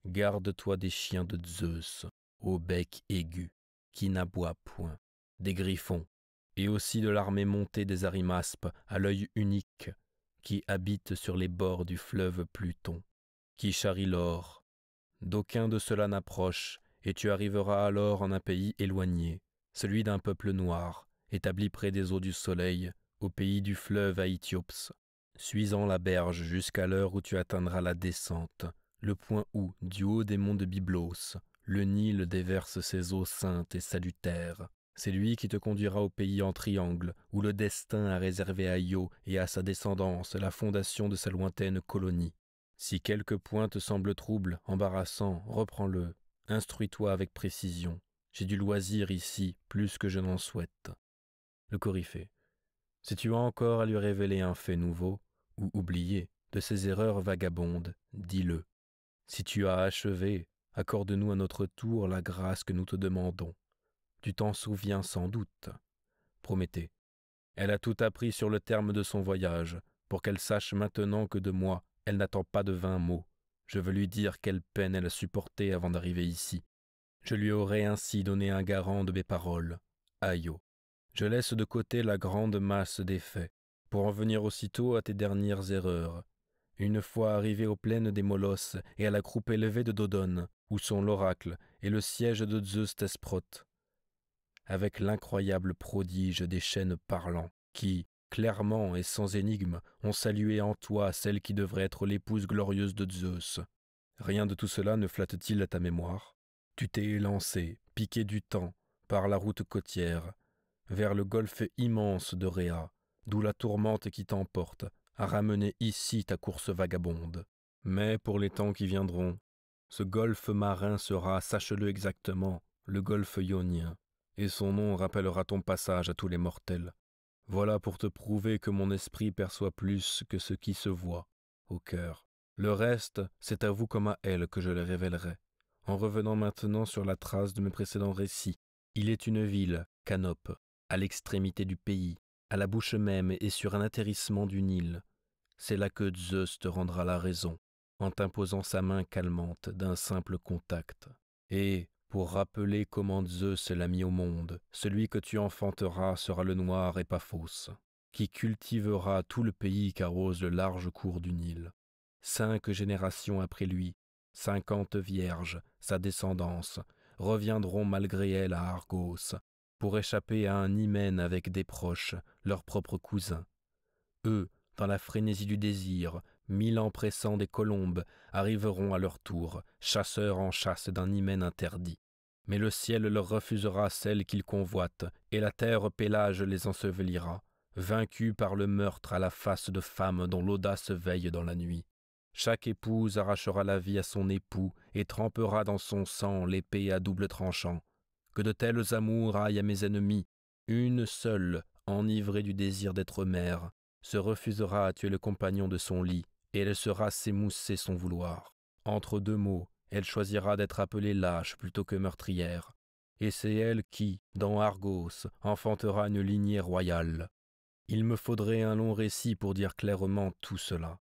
S1: Garde-toi des chiens de Zeus, au bec aigu, qui n'aboient point, des griffons, et aussi de l'armée montée des Arimaspes à l'œil unique, qui habite sur les bords du fleuve Pluton, qui charrie l'or. D'aucun de cela n'approche, et tu arriveras alors en un pays éloigné, celui d'un peuple noir, établi près des eaux du soleil, au pays du fleuve Aïtiops, suisant la berge jusqu'à l'heure où tu atteindras la descente, le point où, du haut des monts de Byblos, le Nil déverse ses eaux saintes et salutaires, c'est lui qui te conduira au pays en triangle, où le destin a réservé à Io et à sa descendance la fondation de sa lointaine colonie. Si quelque point te semble trouble, embarrassant, reprends-le, instruis-toi avec précision. J'ai du loisir ici, plus que je n'en souhaite. Le Coryphée. Si tu as encore à lui révéler un fait nouveau, ou oublié, de ses erreurs vagabondes, dis-le. Si tu as achevé, accorde-nous à notre tour la grâce que nous te demandons. Tu t'en souviens sans doute. Prométhée. Elle a tout appris sur le terme de son voyage, pour qu'elle sache maintenant que de moi, elle n'attend pas de vains mots. Je veux lui dire quelle peine elle a supportée avant d'arriver ici. Je lui aurais ainsi donné un garant de mes paroles. Aïe. Oh. Je laisse de côté la grande masse des faits, pour en venir aussitôt à tes dernières erreurs. Une fois arrivée aux plaines des Molosses et à la croupe élevée de Dodone, où sont l'oracle et le siège de Zeus avec l'incroyable prodige des chaînes parlants, qui, clairement et sans énigme, ont salué en toi celle qui devrait être l'épouse glorieuse de Zeus. Rien de tout cela ne flatte-t-il à ta mémoire Tu t'es élancé, piqué du temps, par la route côtière, vers le golfe immense de Réa, d'où la tourmente qui t'emporte a ramené ici ta course vagabonde. Mais pour les temps qui viendront, ce golfe marin sera, sache-le exactement, le golfe ionien, et son nom rappellera ton passage à tous les mortels. Voilà pour te prouver que mon esprit perçoit plus que ce qui se voit au cœur. Le reste, c'est à vous comme à elle que je le révélerai. En revenant maintenant sur la trace de mes précédents récits, il est une ville, Canope, à l'extrémité du pays, à la bouche même et sur un atterrissement du Nil. C'est là que Zeus te rendra la raison, en t'imposant sa main calmante d'un simple contact. Et, pour rappeler comment Zeus l'a mis au monde. Celui que tu enfanteras sera le noir et pas fausse, qui cultivera tout le pays qu'arrose le large cours du Nil. Cinq générations après lui, cinquante vierges, sa descendance, reviendront malgré elle à Argos, pour échapper à un hymen avec des proches, leurs propres cousins. Eux, dans la frénésie du désir, mille ans pressants des colombes arriveront à leur tour, chasseurs en chasse d'un hymen interdit mais le ciel leur refusera celle qu'ils convoitent, et la terre pélage les ensevelira, vaincus par le meurtre à la face de femmes dont l'audace veille dans la nuit. Chaque épouse arrachera la vie à son époux, et trempera dans son sang l'épée à double tranchant. Que de tels amours aillent à mes ennemis, une seule, enivrée du désir d'être mère, se refusera à tuer le compagnon de son lit, et elle sera s'émousser son vouloir. Entre deux mots, elle choisira d'être appelée lâche plutôt que meurtrière, et c'est elle qui, dans Argos, enfantera une lignée royale. Il me faudrait un long récit pour dire clairement tout cela.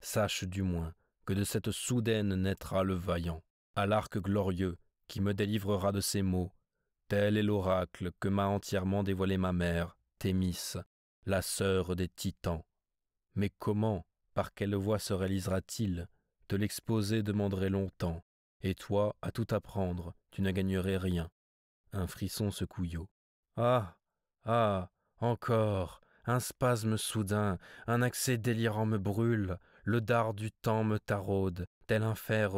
S1: Sache du moins que de cette soudaine naîtra le vaillant, à l'arc glorieux qui me délivrera de ces mots. Tel est l'oracle que m'a entièrement dévoilé ma mère, Thémis, la sœur des titans. Mais comment, par quelle voie se réalisera-t-il l'exposer demanderait longtemps, et toi, à tout apprendre, tu ne gagnerais rien. Un frisson se Ah Ah Encore Un spasme soudain, un accès délirant me brûle, le dard du temps me taraude, tel un fer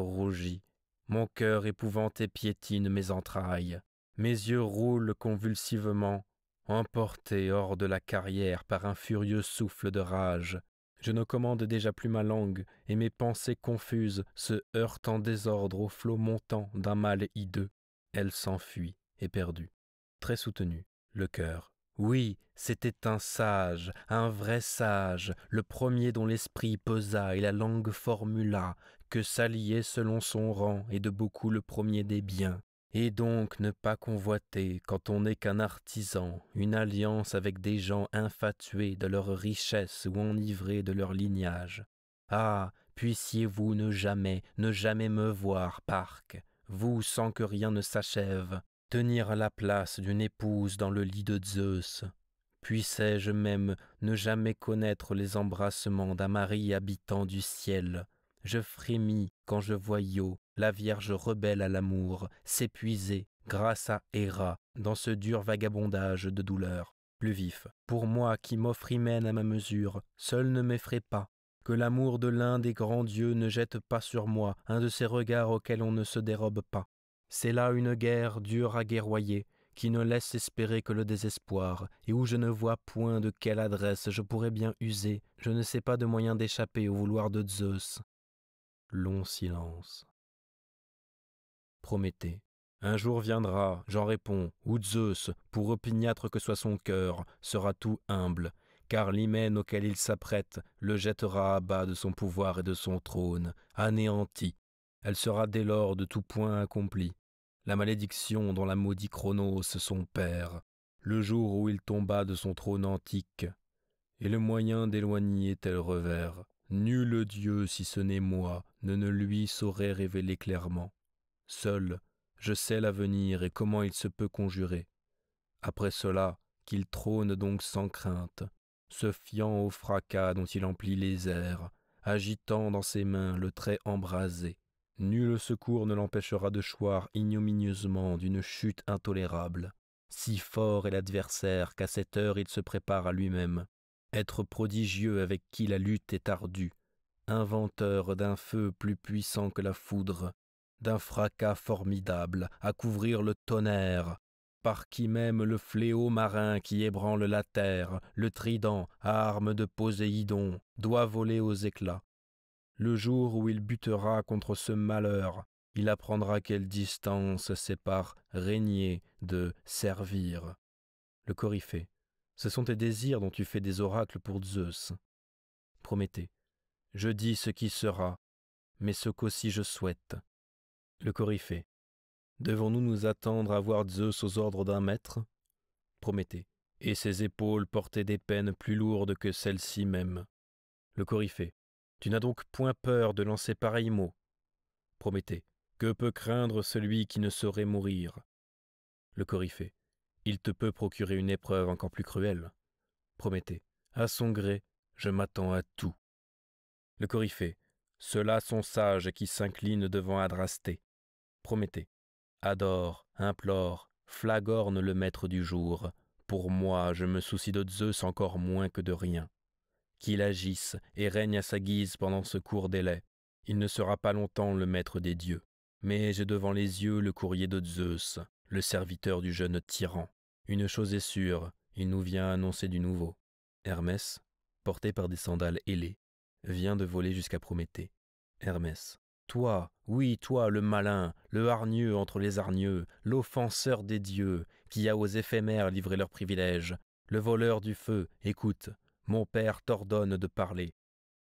S1: Mon cœur épouvanté piétine mes entrailles. Mes yeux roulent convulsivement, emportés hors de la carrière par un furieux souffle de rage. Je ne commande déjà plus ma langue, et mes pensées confuses se heurtent en désordre au flot montant d'un mal hideux. Elle s'enfuit, éperdue. Très soutenue, le cœur. Oui, c'était un sage, un vrai sage, le premier dont l'esprit posa et la langue formula, que s'alliait selon son rang et de beaucoup le premier des biens, et donc ne pas convoiter, quand on n'est qu'un artisan, une alliance avec des gens infatués de leur richesse ou enivrés de leur lignage. Ah, puissiez-vous ne jamais, ne jamais me voir, Parc, vous sans que rien ne s'achève, tenir la place d'une épouse dans le lit de Zeus. Puissais-je même ne jamais connaître les embrassements d'un mari habitant du ciel. Je frémis quand je vois la Vierge rebelle à l'amour s'épuiser, grâce à Héra, dans ce dur vagabondage de douleur. Plus vif, pour moi qui m'offre hymen à ma mesure, seul ne m'effraie pas, que l'amour de l'un des grands dieux ne jette pas sur moi un de ces regards auxquels on ne se dérobe pas. C'est là une guerre dure à guerroyer, qui ne laisse espérer que le désespoir, et où je ne vois point de quelle adresse je pourrais bien user, je ne sais pas de moyen d'échapper au vouloir de Zeus. Long silence. Prométhée. Un jour viendra, j'en réponds, où Zeus, pour opiniâtre que soit son cœur, sera tout humble, car l'hymen auquel il s'apprête le jettera à bas de son pouvoir et de son trône, anéanti. Elle sera dès lors de tout point accomplie. La malédiction dont la maudit Chronos son père, le jour où il tomba de son trône antique, et le moyen d'éloigner tel revers. Nul Dieu, si ce n'est moi, ne, ne lui saurait révéler clairement. Seul, je sais l'avenir et comment il se peut conjurer. Après cela, qu'il trône donc sans crainte, se fiant au fracas dont il emplit les airs, agitant dans ses mains le trait embrasé. Nul secours ne l'empêchera de choir ignominieusement d'une chute intolérable. Si fort est l'adversaire qu'à cette heure il se prépare à lui-même. Être prodigieux avec qui la lutte est ardue, inventeur d'un feu plus puissant que la foudre, d'un fracas formidable à couvrir le tonnerre, par qui même le fléau marin qui ébranle la terre, le trident, arme de Poséidon, doit voler aux éclats. Le jour où il butera contre ce malheur, il apprendra quelle distance sépare régner de servir. Le Coryphée, ce sont tes désirs dont tu fais des oracles pour Zeus. Prométhée, je dis ce qui sera, mais ce qu'aussi je souhaite. Le Coryphée. Devons-nous nous attendre à voir Zeus aux ordres d'un maître Prométhée. Et ses épaules portaient des peines plus lourdes que celles-ci même. Le Coryphée. Tu n'as donc point peur de lancer pareil mot Prométhée. Que peut craindre celui qui ne saurait mourir Le Coryphée. Il te peut procurer une épreuve encore plus cruelle. Prométhée. À son gré, je m'attends à tout. Le Coryphée. Ceux-là sont sages qui s'inclinent devant Adrastée. Prométhée. Adore, implore, flagorne le maître du jour. Pour moi, je me soucie de Zeus encore moins que de rien. Qu'il agisse et règne à sa guise pendant ce court délai. Il ne sera pas longtemps le maître des dieux. Mais j'ai devant les yeux le courrier de Zeus, le serviteur du jeune tyran. Une chose est sûre, il nous vient annoncer du nouveau. Hermès, porté par des sandales ailées, vient de voler jusqu'à Prométhée. Hermès, toi, oui, toi, le malin, le hargneux entre les hargneux, l'offenseur des dieux, qui a aux éphémères livré leurs privilèges, le voleur du feu, écoute, mon père t'ordonne de parler.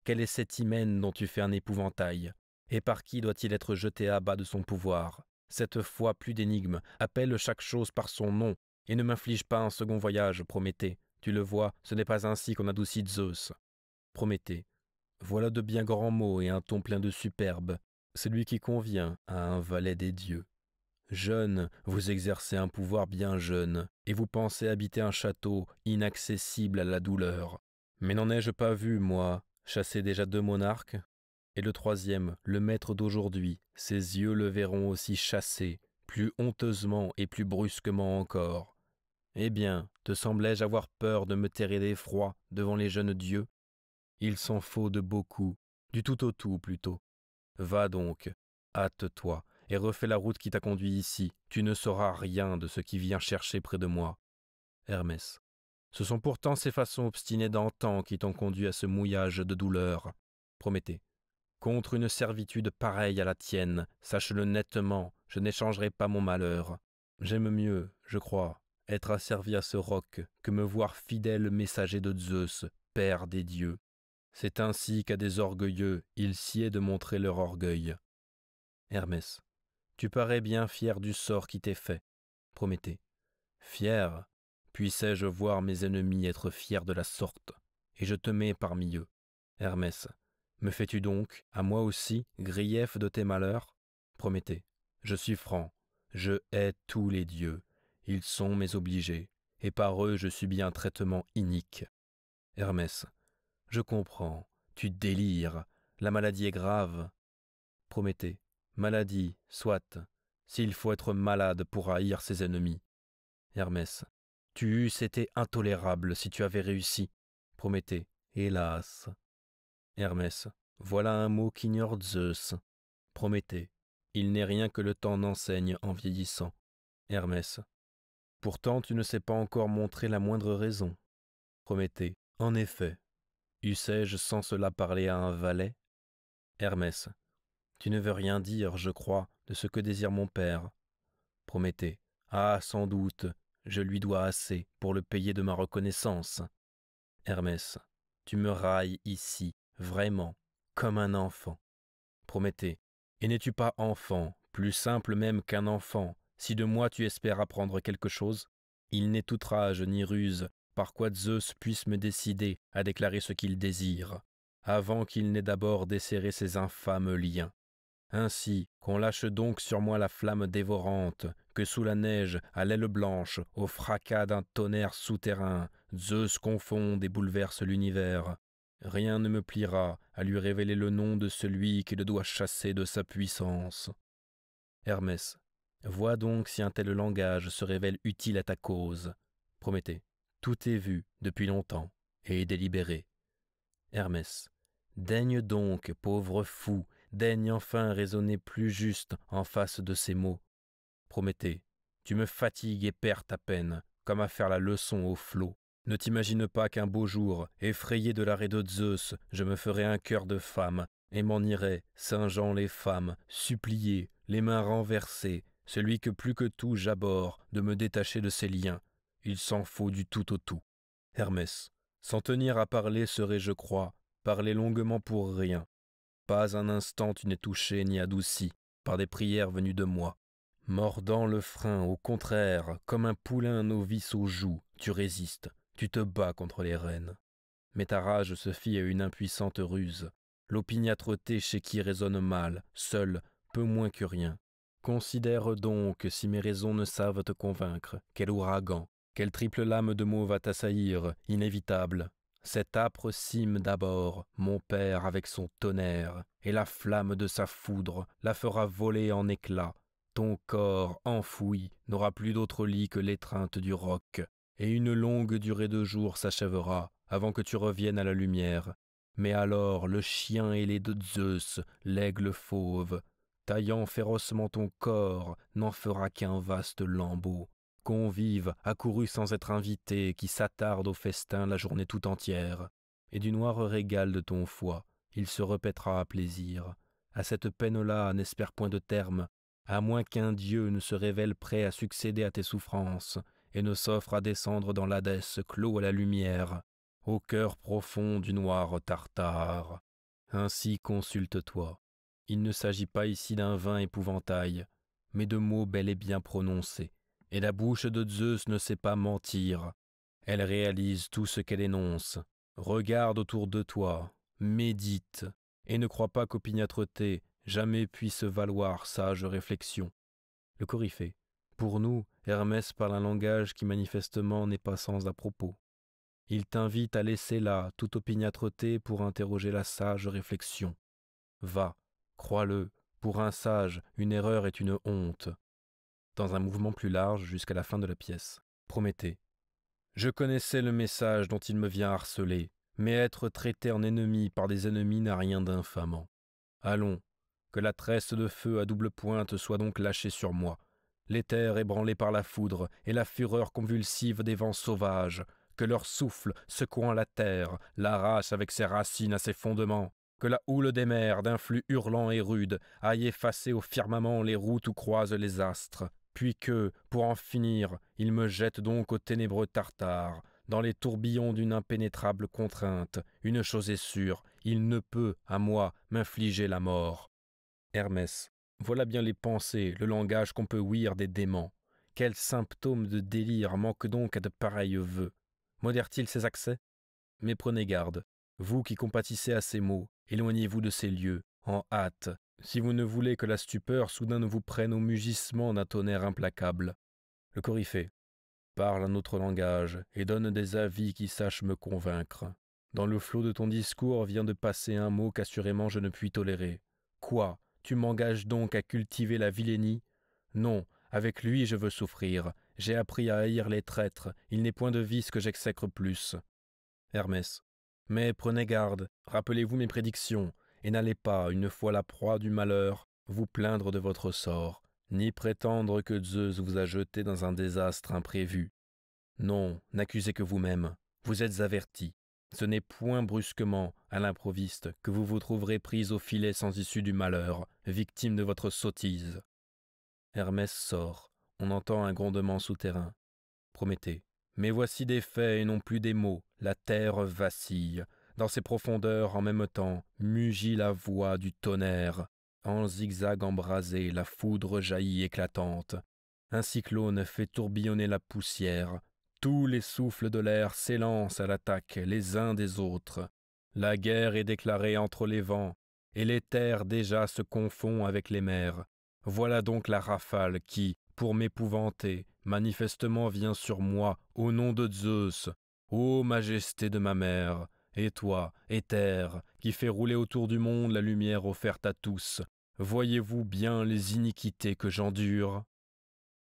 S1: Quel est cet hymen dont tu fais un épouvantail Et par qui doit-il être jeté à bas de son pouvoir Cette fois plus d'énigmes, appelle chaque chose par son nom, et ne m'inflige pas un second voyage, Prométhée. Tu le vois, ce n'est pas ainsi qu'on adoucit Zeus. Prométhée. Voilà de bien grands mots et un ton plein de superbe celui qui convient à un valet des dieux. Jeune, vous exercez un pouvoir bien jeune, et vous pensez habiter un château inaccessible à la douleur. Mais n'en ai-je pas vu, moi, chasser déjà deux monarques Et le troisième, le maître d'aujourd'hui, ses yeux le verront aussi chasser, plus honteusement et plus brusquement encore. Eh bien, te semblais-je avoir peur de me terrer d'effroi devant les jeunes dieux Il s'en faut de beaucoup, du tout au tout plutôt, Va donc, hâte-toi, et refais la route qui t'a conduit ici, tu ne sauras rien de ce qui vient chercher près de moi. Hermès. Ce sont pourtant ces façons obstinées d'antan qui t'ont conduit à ce mouillage de douleur. Prométhée. Contre une servitude pareille à la tienne, sache-le nettement, je n'échangerai pas mon malheur. J'aime mieux, je crois, être asservi à ce roc que me voir fidèle messager de Zeus, père des dieux. C'est ainsi qu'à des orgueilleux il sied de montrer leur orgueil. Hermès. Tu parais bien fier du sort qui t'est fait. Prométhée. Fier, puissais-je voir mes ennemis être fiers de la sorte, et je te mets parmi eux. Hermès. Me fais-tu donc, à moi aussi, grief de tes malheurs Prométhée. Je suis franc, je hais tous les dieux, ils sont mes obligés, et par eux je subis un traitement inique. Hermès. Je comprends, tu délires, la maladie est grave. Prométhée, maladie, soit, s'il faut être malade pour haïr ses ennemis. Hermès, tu eusses été intolérable si tu avais réussi. Prométhée, hélas. Hermès, voilà un mot qu'ignore Zeus. Prométhée, il n'est rien que le temps n'enseigne en vieillissant. Hermès, pourtant tu ne sais pas encore montrer la moindre raison. Prométhée, en effet, Eussé-je sans cela parler à un valet Hermès. Tu ne veux rien dire, je crois, de ce que désire mon père. Prométhée. Ah, sans doute, je lui dois assez pour le payer de ma reconnaissance. Hermès. Tu me railles ici, vraiment, comme un enfant. Prométhée. Et n'es-tu pas enfant, plus simple même qu'un enfant, si de moi tu espères apprendre quelque chose Il n'est outrage ni ruse par quoi Zeus puisse me décider à déclarer ce qu'il désire, avant qu'il n'ait d'abord desserré ses infâmes liens. Ainsi, qu'on lâche donc sur moi la flamme dévorante, que sous la neige, à l'aile blanche, au fracas d'un tonnerre souterrain, Zeus confonde et bouleverse l'univers. Rien ne me pliera à lui révéler le nom de celui qui le doit chasser de sa puissance. Hermès, vois donc si un tel langage se révèle utile à ta cause. Prométhée. Tout est vu depuis longtemps et délibéré. Hermès. Daigne donc, pauvre fou, daigne enfin raisonner plus juste en face de ces mots. Prométhée. Tu me fatigues et perds ta peine, comme à faire la leçon au flot. Ne t'imagine pas qu'un beau jour, effrayé de l'arrêt de Zeus, je me ferai un cœur de femme, et m'en irai, singeant les femmes, supplier, les mains renversées, celui que plus que tout j'aborde, de me détacher de ses liens, il s'en faut du tout au tout. Hermès, s'en tenir à parler serait, je crois, parler longuement pour rien. Pas un instant tu n'es touché ni adouci par des prières venues de moi. Mordant le frein, au contraire, comme un poulain novice aux joues, tu résistes, tu te bats contre les rênes. Mais ta rage se fit à une impuissante ruse, l'opiniâtreté chez qui résonne mal, seul, peu moins que rien. Considère donc si mes raisons ne savent te convaincre, quel ouragan, quelle triple lame de mots va t'assaillir, inévitable Cette âpre cime d'abord, mon père avec son tonnerre, et la flamme de sa foudre la fera voler en éclats. Ton corps enfoui n'aura plus d'autre lit que l'étreinte du roc, et une longue durée de jours s'achèvera avant que tu reviennes à la lumière. Mais alors le chien et les de Zeus, l'aigle fauve, taillant férocement ton corps, n'en fera qu'un vaste lambeau convives accourus sans être invité, qui s'attardent au festin la journée tout entière, et du noir régal de ton foie, il se répétera à plaisir. À cette peine-là n'espère point de terme, à moins qu'un Dieu ne se révèle prêt à succéder à tes souffrances, et ne s'offre à descendre dans l'Hadès clos à la lumière, au cœur profond du noir tartare. Ainsi consulte-toi. Il ne s'agit pas ici d'un vain épouvantail, mais de mots bel et bien prononcés, et la bouche de Zeus ne sait pas mentir. Elle réalise tout ce qu'elle énonce. Regarde autour de toi, médite, et ne crois pas qu'opiniâtreté jamais puisse valoir sage réflexion. Le Coryphée. Pour nous, Hermès parle un langage qui manifestement n'est pas sans à propos. Il t'invite à laisser là toute opiniâtreté pour interroger la sage réflexion. Va, crois-le, pour un sage, une erreur est une honte, dans un mouvement plus large jusqu'à la fin de la pièce. Prométhée. Je connaissais le message dont il me vient harceler, mais être traité en ennemi par des ennemis n'a rien d'infamant. Allons, que la tresse de feu à double pointe soit donc lâchée sur moi, l'éther ébranlées par la foudre et la fureur convulsive des vents sauvages, que leur souffle secouant la terre l'arrache avec ses racines à ses fondements, que la houle des mers d'un flux hurlant et rude aille effacer au firmament les routes où croisent les astres, puis que, pour en finir, il me jette donc au ténébreux tartare, dans les tourbillons d'une impénétrable contrainte, une chose est sûre, il ne peut, à moi, m'infliger la mort. Hermès. Voilà bien les pensées, le langage qu'on peut ouïr des démons. Quels symptômes de délire manquent donc à de pareils vœux Modèrent-ils il accès Mais prenez garde. Vous qui compatissez à ces mots, éloignez-vous de ces lieux, en hâte, si vous ne voulez que la stupeur soudain ne vous prenne au mugissement d'un tonnerre implacable. Le coryphée parle un autre langage et donne des avis qui sachent me convaincre. Dans le flot de ton discours vient de passer un mot qu'assurément je ne puis tolérer. Quoi Tu m'engages donc à cultiver la vilénie Non, avec lui je veux souffrir. J'ai appris à haïr les traîtres. Il n'est point de vice que j'exècre plus. Hermès. Mais prenez garde, rappelez-vous mes prédictions et n'allez pas, une fois la proie du malheur, vous plaindre de votre sort, ni prétendre que Zeus vous a jeté dans un désastre imprévu. Non, n'accusez que vous-même, vous êtes averti. Ce n'est point brusquement, à l'improviste, que vous vous trouverez prise au filet sans issue du malheur, victime de votre sottise. Hermès sort, on entend un grondement souterrain. Prométhée. Mais voici des faits et non plus des mots, la terre vacille, dans ses profondeurs, en même temps, mugit la voix du tonnerre. En zigzag embrasé, la foudre jaillit éclatante. Un cyclone fait tourbillonner la poussière. Tous les souffles de l'air s'élancent à l'attaque les uns des autres. La guerre est déclarée entre les vents, et les terres déjà se confondent avec les mers. Voilà donc la rafale qui, pour m'épouvanter, manifestement vient sur moi au nom de Zeus. Ô majesté de ma mère, et toi, éther, qui fais rouler autour du monde la lumière offerte à tous, voyez-vous bien les iniquités que j'endure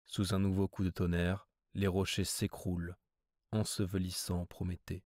S1: Sous un nouveau coup de tonnerre, les rochers s'écroulent, ensevelissant Prométhée.